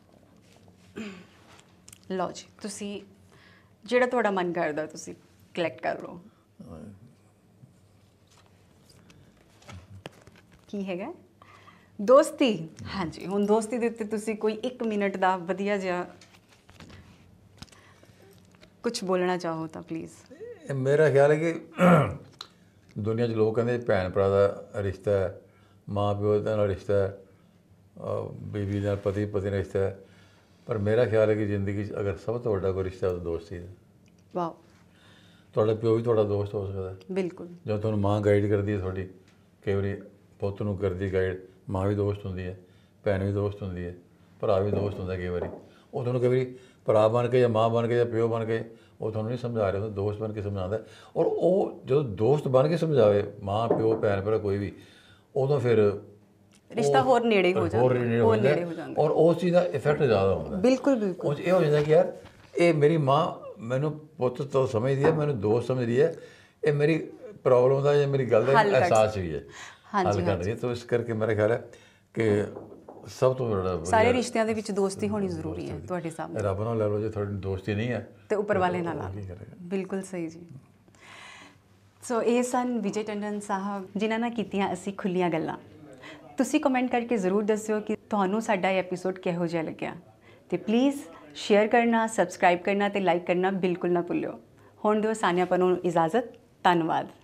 ਲਓ ਜੀ ਤੁਸੀਂ ਜਿਹੜਾ ਤੁਹਾਡਾ ਮਨ ਕਰਦਾ ਤੁਸੀਂ ਕਲੈਕਟ ਕਰ ਲਓ ਕੀ ਹੈਗਾ ਦੋਸਤੀ ਹਾਂਜੀ ਹੁਣ ਦੋਸਤੀ ਦੇ ਉੱਤੇ ਤੁਸੀਂ ਕੋਈ 1 ਮਿੰਟ ਦਾ ਵਧੀਆ ਜਿਹਾ ਕੁਝ ਬੋਲਣਾ ਚਾਹੋ ਤਾਂ ਪਲੀਜ਼ ਮੇਰਾ ਖਿਆਲ ਹੈ ਕਿ ਦੁਨੀਆ 'ਚ ਲੋਕ ਕਹਿੰਦੇ ਭੈਣ ਭਰਾ ਦਾ ਰਿਸ਼ਤਾ ਹੈ ਮਾਂ ਪਿਓ ਦਾ ਨਾਲ ਰਿਸ਼ਤਾ ਹੈ ਬੀਬੀ ਨਾਲ ਪਤੀ ਪਤੀ ਦਾ ਰਿਸ਼ਤਾ ਹੈ ਪਰ ਮੇਰਾ ਖਿਆਲ ਹੈ ਕਿ ਜ਼ਿੰਦਗੀ 'ਚ ਅਗਰ ਸਭ ਤੋਂ ਵੱਡਾ ਕੋਈ ਰਿਸ਼ਤਾ ਉਹ ਦੋਸਤੀ ਹੈ ਵਾਓ ਤੁਹਾਡਾ ਪਿਓ ਵੀ ਤੁਹਾਡਾ ਦੋਸਤ ਹੋ ਸਕਦਾ ਬਿਲਕੁਲ ਜਦੋਂ ਤੁਹਾਨੂੰ ਮਾਂ ਗਾਈਡ ਕਰਦੀ ਹੈ ਤੁਹਾਡੀ ਕਈ ਵਾਰੀ ਪੁੱਤ ਨੂੰ ਕਰਦੀ ਗਾਈਡ ਮਾਂ ਵੀ ਦੋਸਤ ਹੁੰਦੀ ਹੈ ਭੈਣ ਵੀ ਦੋਸਤ ਹੁੰਦੀ ਹੈ ਭਰਾ ਵੀ ਦੋਸਤ ਹੁੰਦਾ ਕਈ ਵਾਰੀ ਉਹ ਤੁਹਾਨੂੰ ਕਈ ਵਾਰੀ ਭਰਾ ਬਣ ਕੇ ਜਾਂ ਮਾਂ ਬਣ ਕੇ ਜਾਂ ਪਿਓ ਬਣ ਕੇ ਉਹ ਤੁਹਾਨੂੰ ਨਹੀਂ ਸਮਝਾ ਰਿਹਾ ਉਹ ਦੋਸਤ ਬਣ ਕੇ ਸਮਝਾਉਂਦਾ ਔਰ ਉਹ ਜਦੋਂ ਦੋਸਤ ਬਣ ਕੇ ਸਮਝਾਵੇ ਮਾਂ ਪਿਓ ਭੈਣ ਭਰਾ ਕੋਈ ਵੀ ਉਦੋਂ ਫਿਰ ਰਿਸ਼ਤਾ ਹੋਰ ਨੇੜੇ ਹੋ ਜਾਂਦਾ ਹੋਰ ਨੇੜੇ ਹੋ ਜਾਂਦਾ ਔਰ ਉਸ ਚੀਜ਼ ਦਾ ਇਫੈਕਟ ਜ਼ਿਆਦਾ ਹੁੰਦਾ ਬਿਲਕੁਲ ਬਿਲਕੁਲ ਉਹ ਇਹ ਹੋ ਜਾਂਦਾ ਕਿ ਯਾਰ ਇਹ ਮੇਰੀ ਮਾਂ ਮੈਨੂੰ ਪੁੱਤ ਤੋਂ ਸਮਝਦੀ ਹੈ ਮੈਨੂੰ ਦੋਸਤ ਸਮਝਦੀ ਹੈ ਇਹ ਮੇਰੀ ਪ੍ਰੋਬਲਮ ਦਾ ਜਾਂ ਮੇਰੀ ਗੱਲ ਦਾ ਅਹਿਸਾਸ ਵੀ ਹੈ ਹਾਂਜੀ ਹਾਂਜੀ ਤਾਂ ਇਸ ਕਰਕੇ ਮੇਰੇ ਖਿਆਲ ਹੈ ਕਿ ਸਭ ਤੋਂ ਵੱਡਾ ਸਾਰੇ ਰਿਸ਼ਤਿਆਂ ਦੇ ਵਿੱਚ ਦੋਸਤੀ ਹੋਣੀ ਜ਼ਰੂਰੀ ਹੈ ਤੁਹਾਡੇ ਸਾਹਮਣੇ ਰੱਬ ਨਾਲ ਲੈ ਲਓ ਜੇ ਤੁਹਾਡੀ ਦੋਸਤੀ ਨਹੀਂ ਹੈ ਤੇ ਉੱਪਰ ਵਾਲੇ ਨਾਲ ਬਿਲਕੁਲ ਸਹੀ ਜੀ ਸੋ ਇਹ ਸਨ ਵਿਜੇ ਟੰਡਨ ਸਾਹਿਬ ਜਿਨ੍ਹਾਂ ਨਾਲ ਕੀਤੀਆਂ ਅਸੀਂ ਖੁੱਲੀਆਂ ਗੱਲਾਂ ਤੁਸੀਂ ਕਮੈਂਟ ਕਰਕੇ ਜ਼ਰੂਰ ਦੱਸਿਓ ਕਿ ਤੁਹਾਨੂੰ ਸਾਡਾ ਇਹ ਐਪੀਸੋਡ ਕਿਹੋ ਜਿਹਾ ਲੱਗਿਆ ਤੇ ਪਲੀਜ਼ ਸ਼ੇਅਰ ਕਰਨਾ ਸਬਸਕ੍ਰਾਈਬ ਕਰਨਾ ਤੇ ਲਾਈਕ ਕਰਨਾ ਬਿਲਕੁਲ ਨਾ ਭੁੱਲਿਓ ਹੁਣ ਦਿਓ ਸਾਨਿਆ ਪਨੋਂ ਇਜਾਜ਼ਤ ਧੰਨਵਾਦ